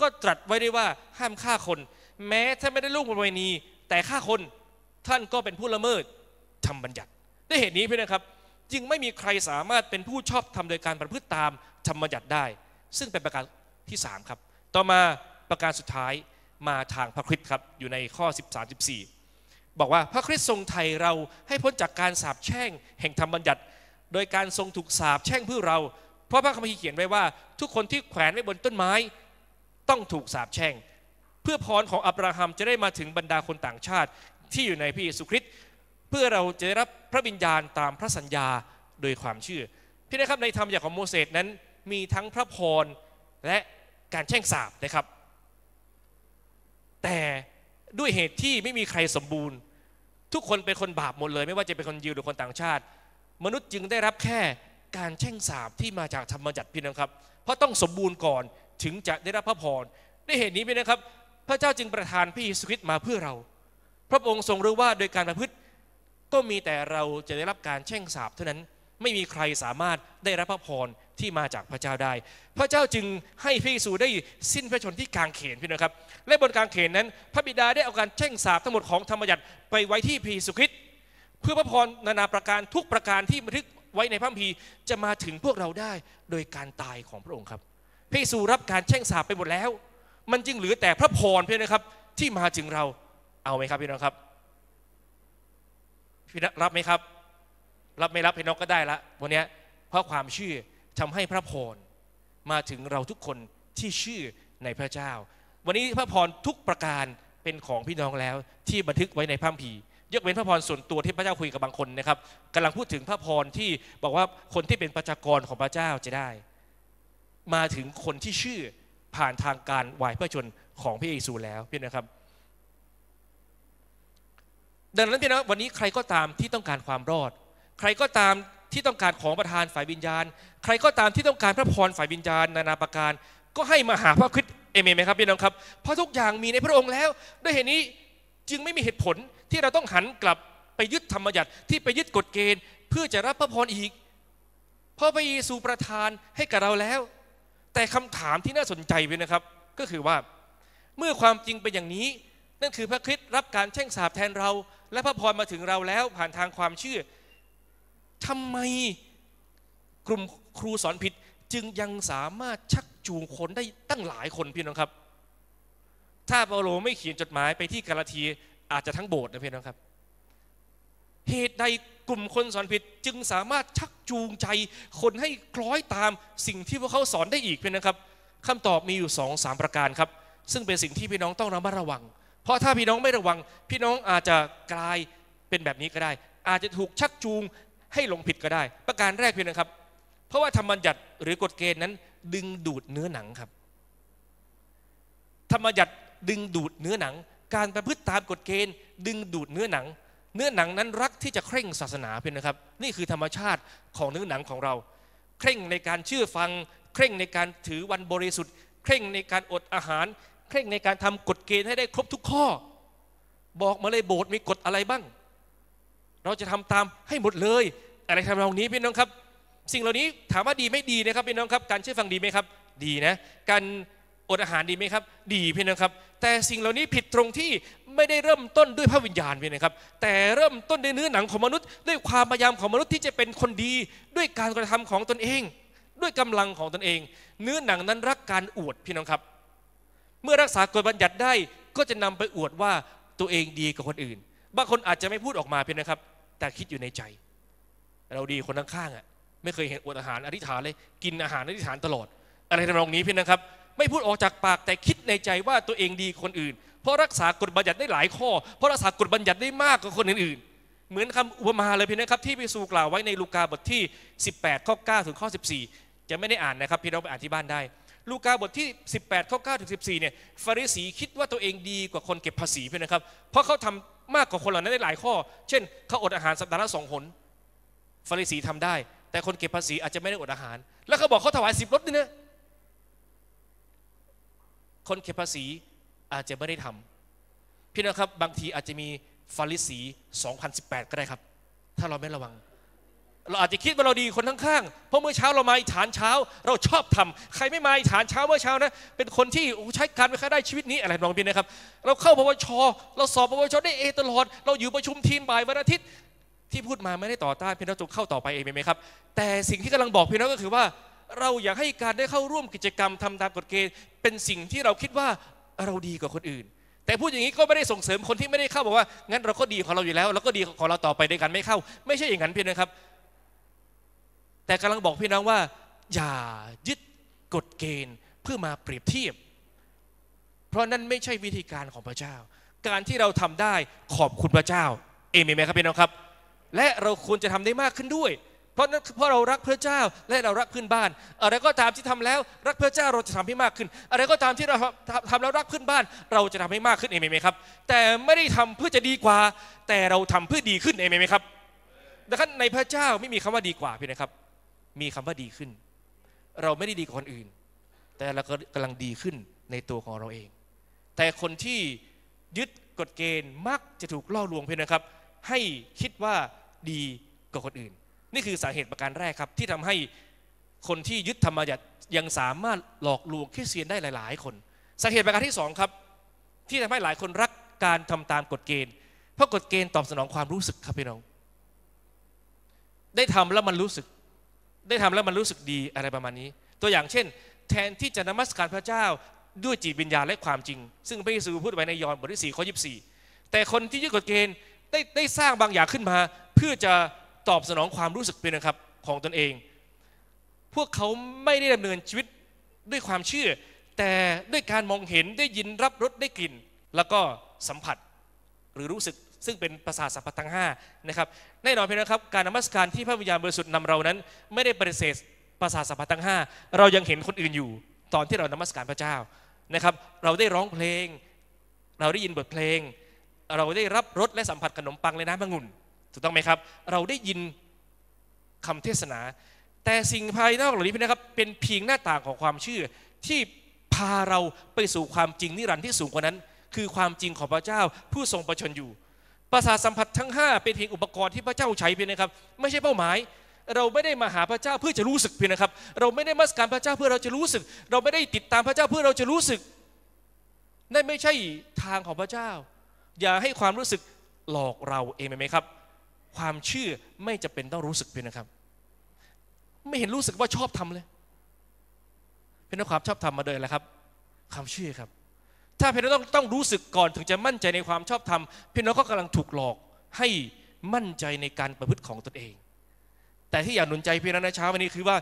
Speaker 1: ก็ตรัสไว้ได้ว่าห้ามฆ่าคน แม้ถ้าไม่ได้ลูกประเวณี แต่ฆ่าคนท่านก็เป็นผู้ละเมิดธรรมบัญญัติด้วยเหตุนี้เพื่อนะครับ จึงไม่มีใครสามารถเป็นผู้ชอบทำโดยการประพฤติตามธรรมบัญญัติได้ ซึ่งเป็นประการที่3ครับ ต่อมาประการสุดท้ายมาทางพระคริสต์ครับ อยู่ในข้อ13 14บอกว่าพระคริสต์ทรงไถ่เราให้พ้นจากการสาปแช่ง แห่งธรรมบัญญัติ โดยการทรงถูกสาปแช่งเพื่อเรา เพราะพระคัมภีร์เขียนไว้ว่า ทุกคนที่แขวนไว้บนต้นไม้ ต้องถูกสาปแช่งเพื่อพรของอับราฮัมจะได้มาถึงบรรดาคนต่างชาติ ที่อยู่ในพระเยซูคริสต์เพื่อเราจะได้รับพระวิญญาณตามพระสัญญาโดยความเชื่อพี่นะครับในธรรมอย่างของโมเสสนั้น มีทั้งพระพรและการแช่งสาบนะครับ แต่ด้วยเหตุที่ไม่มีใครสมบูรณ์ ทุกคนเป็นคนบาปหมดเลยไม่ว่าจะเป็นคนยิวหรือคนต่างชาติ มนุษย์จึงได้รับแค่การแช่งสาบที่มาจากธรรมจัตพี่นะครับ เพราะต้องสมบูรณ์ก่อนถึงจะได้รับพระพรด้วยเหตุนี้พี่นะครับ พระเจ้าจึงประทานพระเยซูคริสต์มาเพื่อเรา พระองค์ทรงรู้ว่าโดยการประพฤติก็มีแต่เราจะได้รับการแช่งสาบเท่านั้นไม่มีใครสามารถได้รับพระพรที่มาจากพระเจ้าได้ พระเจ้าจึงให้พระเยซูได้สิ้นพระชนที่กางเขนพี่นะครับ และบนกางเขนนั้น พระบิดาได้เอาการแช่งสาบทั้งหมดของธรรมยัติไปไว้ที่พระเยซูคริสต์เพื่อพระพรนานาประการทุกประการที่บันทึกไว้ในพระพีจะมาถึงพวกเราได้ โดยการตายของพระองค์ครับพระเยซูรับการแช่งสาบไปหมดแล้ว มันจึงเหลือแต่พระพรพี่นะครับ ที่มาถึงเรา เอาไหมครับพี่น้องครับพี่รับไหมครับรับไม่รับ่น้นกก็ได้ละวันนี้เพราะความชื่อทำให้พระพรมาถึงเราทุกคนที่ชื่อในพระเจ้า วันนี้พระพรทุกประการเป็นของพี่น้องแล้ว ที่บันทึกไว้ในพระคัมียกเว้นพระพรส่วนตัวที่พระเจ้าคุยกับบางคนนะครับกำลังพูดถึงพระพรที่บอกว่าคนที่เป็นประชากรของพระเจ้าจะได้ มาถึงคนที่ชื่อผ่านทางการวายพระชนของพระเยซูแล้วพี่นะครับ ดังนั้นพี่น้องวันนี้ใครก็ตามที่ต้องการความรอดใครก็ตามที่ต้องการของประทานฝ่ายวิญญาณ ใครก็ตามที่ต้องการพระพร ฝ่ายวิญญาณนานาประการ ก็ให้มาหาพระคริสต์เอเมนไหมครับพี่น้องครับ เพราะทุกอย่างมีในพระองค์แล้ว ด้วยเหตุนี้จึงไม่มีเหตุผลที่เราต้องหันกลับไปยึดธรรมยัติที่ไปยึดกฎเกณฑ์ เพื่อจะรับพระพรอีก เพราะพระเยซูประทานให้กับเราแล้ว แต่คำถามที่น่าสนใจเลยนะครับ ก็คือว่าเมื่อความจริงเป็นอย่างนี้ นั่นคือพระคริสต์รับการแช่งสาปแทนเรา และพระพรมาถึงเราแล้วผ่านทางความเชื่อทำไมกลุ่มครูสอนผิด จึงยังสามารถชักจูงคนได้ตั้งหลายคนพี่น้องครับ ถ้าเปาโลไม่เขียนจดหมายไปที่กาลาทีอาจจะทั้งโบสถ์นะพี่น้องครับ เหตุใดกลุ่มคนสอนผิดจึงสามารถชักจูงใจ คนให้คล้อยตามสิ่งที่พวกเขาสอนได้อีกพี่น้องครับคำตอบมีอยู่สองสามประการครับ ซึ่งเป็นสิ่งที่พี่น้องต้องระมัดระวัง เพราะถ้าพี่น้องไม่ระวัง พี่น้องอาจจะกลายเป็นแบบนี้ก็ได้ อาจจะถูกชักจูงให้หลงผิดก็ได้ประการแรกเพียงนะครับเพราะว่าธรรมบัญญัติหรือกฎเกณฑ์นั้นดึงดูดเนื้อหนังครับ ธรรมบัญญัติดึงดูดเนื้อหนัง การประพฤติตามกฎเกณฑ์ ดึงดูดเนื้อหนัง เนื้อหนังนั้นรักที่จะเคร่งศาสนาเพียงนะครับ นี่คือธรรมชาติของเนื้อหนังของเรา เคร่งในการเชื่อฟัง เคร่งในการถือวันบริสุทธิ์ เคร่งในการอดอาหาร เคร่งในการทำกฎเกณฑ์ให้ได้ครบทุกข้อ บอกมาเลยโบสถ์มีกฎอะไรบ้างเราจะทำตามให้หมดเลย อะไรทำนองนี้พี่น้องครับ สิ่งเหล่านี้ถามว่าดีไม่ดีนะครับพี่น้องครับการเชื่อฟังดีไหมครับ ดีนะการอดอาหารดีไหมครับ ดีพี่น้องครับ แต่สิ่งเหล่านี้ผิดตรงที่ไม่ได้เริ่มต้นด้วยพระวิญญาณพี่นะครับ แต่เริ่มต้นด้วยเนื้อหนังของมนุษย์ด้วยความพยายามของมนุษย์ที่จะเป็นคนดี ด้วยการกระทำของตนเอง ด้วยกำลังของตนเองเนื้อหนังนั้นรักการอวดพี่น้องครับ เมื่อรักษากฎบัญญัติได้ก็จะนำไปอวดว่าตัวเองดีกว่าคนอื่น บางคนอาจจะไม่พูดออกมาพี่นะครับแต่คิดอยู่ในใจเราดีคนข้างอ่ะไม่เคยเห็นอดอาหารอธิษฐานเลยกินอาหารอธิษฐานตลอด อะไรทำนองนี้พี่นะครับ ไม่พูดออกจากปากแต่คิดในใจว่าตัวเองดีคนอื่นเพราะรักษากฎบัญญัติได้หลายข้อเพราะรักษากฎบัญญัติได้มากกว่าคนอื่นๆเหมือนคำอุปมาเลยพี่นะครับ ที่พระเยซูกล่าวไว้ในลูกาบทที่ 18ข้อ9ถึงข้อ14 จะไม่ได้อ่านนะครับพี่น้องไปอ่านที่บ้านได้ ลูกาบทที่ 18ข้อ9ถึง14เนี่ยฟาริสีคิดว่าตัวเองดีกว่าคนเก็บภาษีพี่นะครับเพราะเขาทำมากกว่าคนเหล่านั้นได้หลายข้อ เช่น เขาอดอาหารสัปดาห์ละสองหน ฟาริสีทำได้ แต่คนเก็บภาษี อาจจะไม่ได้อดอาหาร แล้วเขาบอกเขาถวายสิบรถนี่นะคนเก็บภาษีอาจจะไม่ได้ทำพี่น้องครับ บางทีอาจจะมีฟาริสี 2018ก็ได้ครับ ถ้าเราไม่ระวังเราอาจจะคิดว่าเราดีคนข้างๆเพราะเมื่อเช้าเรามาอิฐานเช้าเราชอบทำ ใครไม่มาอิฐานเช้าเมื่อเช้านะเป็นคนที่ใช้การไม่ค่อยได้ชีวิตนี้อะไรน้องพี่นะครับ เราเข้าปวชเราสอบปวชได้เอตลอดเราอยู่ประชุมทีมบ่ายวันอาทิตย์ที่พูดมาไม่ได้ต่อต้านพี่น้องจงเข้าต่อไปเองไหมครับ แต่สิ่งที่กำลังบอกพี่น้องก็คือว่า เราอยากให้การได้เข้าร่วมกิจกรรมทำตามกฎเกณฑ์เป็นสิ่งที่เราคิดว่าเราดีกว่าคนอื่น แต่พูดอย่างนี้ก็ไม่ได้ส่งเสริมคนที่ไม่ได้เข้าบอกว่างั้นเราก็ดีของเราอยู่แล้วเราก็ดีของเราต่อไปในการไม่เข้า ไม่ใช่อย่างนั้นเพียงนะครับแต่กำลังบอกพี่น้องว่า อย่ายึดกฎเกณฑ์เพื่อมาเปรียบเทียบ เพราะนั่นไม่ใช่วิธีการของพระเจ้า การที่เราทำได้ขอบคุณพระเจ้าเอเมนไหมครับพี่น้องครับ และเราควรจะทำได้มากขึ้นด้วย เพราะนั้นเพราะเรารักพระเจ้าและเรารักเพื่อนบ้าน อะไรก็ตามที่ทำแล้วรักพระเจ้าเราจะทำให้มากขึ้น อะไรก็ตามที่เราทำแล้วรักเพื่อนบ้านเราจะทำให้มากขึ้นเอเมนไหมครับ แต่ไม่ได้ทำเพื่อจะดีกว่า แต่เราทำเพื่อดีขึ้นเอเมนไหมครับดังนั้นในพระเจ้าไม่มีคำว่าดีกว่าพี่นะครับมีคำว่าดีขึ้น เราไม่ได้ดีกว่าคนอื่น แต่เราก็กำลังดีขึ้นในตัวของเราเอง แต่คนที่ยึดกฎเกณฑ์มักจะถูกล่อลวงเพียงนะครับ ให้คิดว่าดีกว่าคนอื่น นี่คือสาเหตุประการแรกครับ ที่ทำให้คนที่ยึดธรรมะยังสามารถหลอกลวงคริสเตียนได้หลาย ๆ คนสาเหตุประการที่สองครับ ที่ทำให้หลายคนรักการทำตามกฎเกณฑ์ เพราะกฎเกณฑ์ตอบสนองความรู้สึกครับพี่น้องได้ทำแล้วมันรู้สึกได้ทำแล้วมันรู้สึกดีอะไรประมาณนี้ ตัวอย่างเช่น แทนที่จะนมัสการพระเจ้าด้วยจิตวิญญาณและความจริง ซึ่งพระเยซูพูดไว้ในยอห์นบทที่สี่ข้อยีสี่แต่คนที่ยึดกฎเกณฑ์ได้ได้สร้างบางอย่างขึ้นมา เพื่อจะตอบสนองความรู้สึกเป็นนะครับ ของตนเอง พวกเขาไม่ได้ดำเนินชีวิตด้วยความเชื่อ แต่ด้วยการมองเห็นได้ยินรับรสได้กลิ่น แล้วก็สัมผัสหรือรู้สึกซึ่งเป็นภาษาสัพผัสทั้ง5นะครับแน่นอนเพียงนะครับ การนมัสการที่พระวิญญาณบริสุทธิ์นำเรานั้น ไม่ได้ปฏิเสธภาษาสัพผัสทั้ง5 เรายังเห็นคนอื่นอยู่ตอนที่เรานมัสการพระเจ้านะครับ เราได้ร้องเพลง เราได้ยินบทเพลง เราได้รับรสและสัมผัสขนมปังและน้ำองุ่นถูกต้องไหมครับ เราได้ยินคำเทศนา แต่สิ่งภายนอกเหล่านี้พี่นะครับ เป็นเพียงหน้าต่างของความเชื่อ ที่พาเราไปสู่ความจริงนิรันดร์ที่สูงกว่านั้น คือความจริงของพระเจ้า ผู้ทรงประชนอยู่ประสาทสัมผัสทั้ง 5 เป็นเพียงอุปกรณ์ที่พระเจ้าใช้เพียงนะครับ ไม่ใช่เป้าหมาย เราไม่ได้มาหาพระเจ้าเพื่อจะรู้สึกเพียงนะครับ เราไม่ได้มัสการพระเจ้าเพื่อเราจะรู้สึก เราไม่ได้ติดตามพระเจ้าเพื่อเราจะรู้สึกนั่นไม่ใช่ทางของพระเจ้า อย่าให้ความรู้สึกหลอกเราเองไหมครับ ความเชื่อไม่จะเป็นต้องรู้สึกเพียงนะครับ ไม่เห็นรู้สึกว่าชอบทำเลยเป็นความชอบทำมาเลยแหละครับความเชื่อครับถ้าพี่น้องต้องต้องรู้สึกก่อนถึงจะมั่นใจในความชอบธรรมพี่น้องก็กำลังถูกหลอกให้มั่นใจในการประพฤติของตนเอง แต่ที่อยากหนุนใจพี่น้องในเช้าวันนี้คือว่า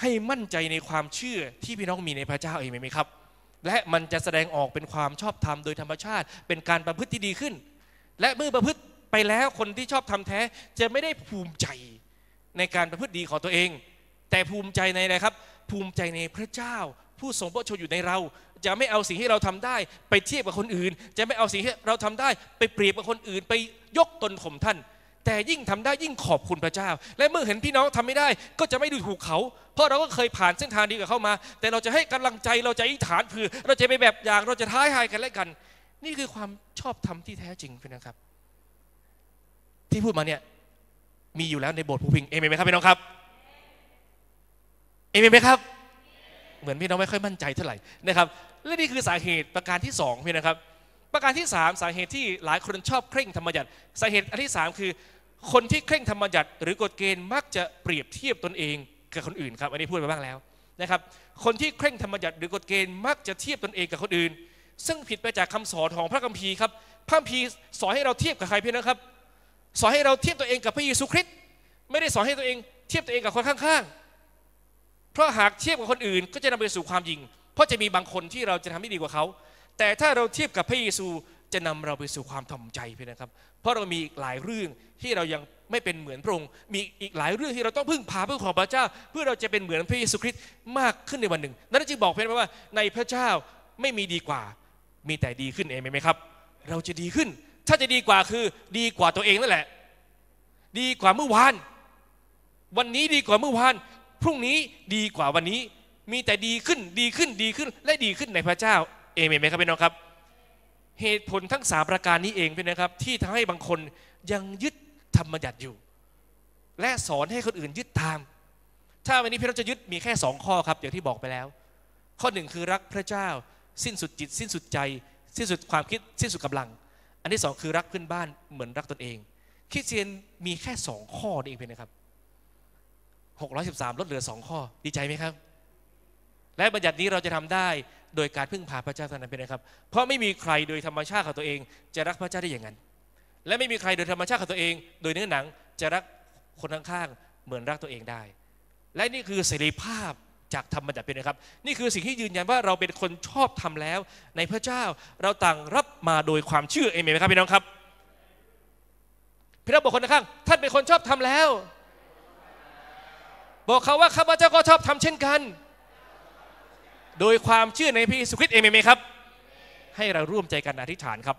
Speaker 1: ให้มั่นใจในความเชื่อที่พี่น้องมีในพระเจ้าเองไหมครับ และมันจะแสดงออกเป็นความชอบธรรมโดยธรรมชาติ เป็นการประพฤติที่ดีขึ้น และเมื่อประพฤติไปแล้วคนที่ชอบทำแท้จะไม่ได้ภูมิใจในการประพฤติดีของตัวเอง แต่ภูมิใจในอะไรครับภูมิใจในพระเจ้าผู้ทรงพระชนอยู่ในเราจะไม่เอาสิ่งที่เราทำได้ ไปเทียบกับคนอื่น จะไม่เอาสิ่งที่เราทำได้ ไปเปรียบกับคนอื่น ไปยกตนข่มท่าน แต่ยิ่งทำได้ยิ่งขอบคุณพระเจ้า และเมื่อเห็นพี่น้องทำไม่ได้ ก็จะไม่ดูถูกเขา เพราะเราก็เคยผ่านเส้นทางดีกับเขามา แต่เราจะให้กำลังใจเราจะอิฐานผือเราจะไปแบบอย่างเราจะท้าทายกันและกัน นี่คือความชอบธรรมที่แท้จริงพี่นะครับ ที่พูดมาเนี่ยมีอยู่แล้วในบทภูพิงเอเมนไหมครับพี่น้องครับเอเมนไหมครับเหมือนพี่น้องไม่ค่อยมั่นใจเท่าไหร่นะครับ และนี่คือสาเหตุประการที่2พี่นะครับประการที่ 3 สาเหตุที่หลายคนชอบเคร่งธรรมยัติสาเหตุอันที่ 3 คือ คนที่เคร่งธรรมยัติหรือกฎเกณฑ์มักจะเปรียบเทียบตนเองกับคนอื่นครับอันนี้พูดไปบ้างแล้วนะครับ คนที่เคร่งธรรมยัติหรือกฎเกณฑ์มักจะเทียบตนเองกับคนอื่นซึ่งผิดไปจากคำสอนของพระคัมภีร์ครับพระคัมภีร์สอนให้เราเทียบกับใครพี่นะครับ สอนให้เราเทียบตัวเองกับพระเยซูคริสต์ไม่ได้สอนให้ตัวเองเทียบตัวเองกับคนข้างๆเพราะหากเทียบกับคนอื่น ก็จะนำไปสู่ความยิง เพราะจะมีบางคนที่เราจะทำได้ดีกว่าเขา แต่ถ้าเราเทียบกับพระเยซูจะนำเราไปสู่ความถ่อมใจยงนะครับ เพราะเรามีอีกหลายเรื่องที่เรายังไม่เป็นเหมือนพระองค์ มีอีกหลายเรื่องที่เราต้องพึ่งพาเพื่อของพระเจ้าเพื่อเราจะเป็นเหมือนพระเยซูคริสต์มากขึ้นในวันหนึ่ง นั้นจึงบอกเพื่อนว่าในพระเจ้าไม่มีดีกว่า มีแต่ดีขึ้นเองไหมครับ เราจะดีขึ้น ถ้าจะดีกว่าคือดีกว่าตัวเองนั่นแหละ ดีกว่าเมื่อวาน วันนี้ดีกว่าเมื่อวานพรุ่งนี้ดีกว่าวันนี้มีแต่ดีขึ้นดีขึ้นดีขึ้นและดีขึ้นในพระเจ้าเอเมนไหมครับพี่น้องครับ เหตุผลทั้งสาประการนี้เองพีงนะครับ ที่ทำให้บางคนยังยึดธรรมญัติอยู่ และสอนให้คนอื่นยึดตาม ถ้าวันนี้พี่น้องจะยึดมีแค่สองข้อครับอย่างที่บอกไปแล้ว ข้อหนึ่งคือรักพระเจ้า สิ้นสุดจิตสิ้นสุดใจสิ้นสุดความคิด สิ้นสุดกำลัง อันที่สองคือรักเพื่อนบ้านเหมือนรักตนเองคริสเตียนมีแค่สองข้อนี่เองเพียงนะครับ613 ลดเหลือสองข้อ ดีใจไหมครับ และบัญญัตินี้เราจะทำได้โดยการพึ่งพาพระเจ้าเท่านั้นเป็นนะครับ เพราะไม่มีใครโดยธรรมชาติของตัวเอง จะรักพระเจ้าได้อย่างนั้น และไม่มีใครโดยธรรมชาติของตัวเอง โดยเนื้อหนังจะรักคนข้างๆเหมือนรักตัวเองได้ และนี่คือเสรีภาพจากธรรมบัญญัติเป็นนะครับ นี่คือสิ่งที่ยืนยันว่าเราเป็นคนชอบทำแล้วในพระเจ้าเราต่างรับมาโดยความเชื่อเองไหมครับพี่น้องครับพี่น้องบอกคนข้างท่านเป็นคนชอบทำแล้วบอกเขาว่าข้าพเจ้าก็ชอบทำเช่นกัน โดยความเชื่อในพระเยซูคริสต์เองไหมครับ ให้เราร่วมใจกันอธิษฐานครับ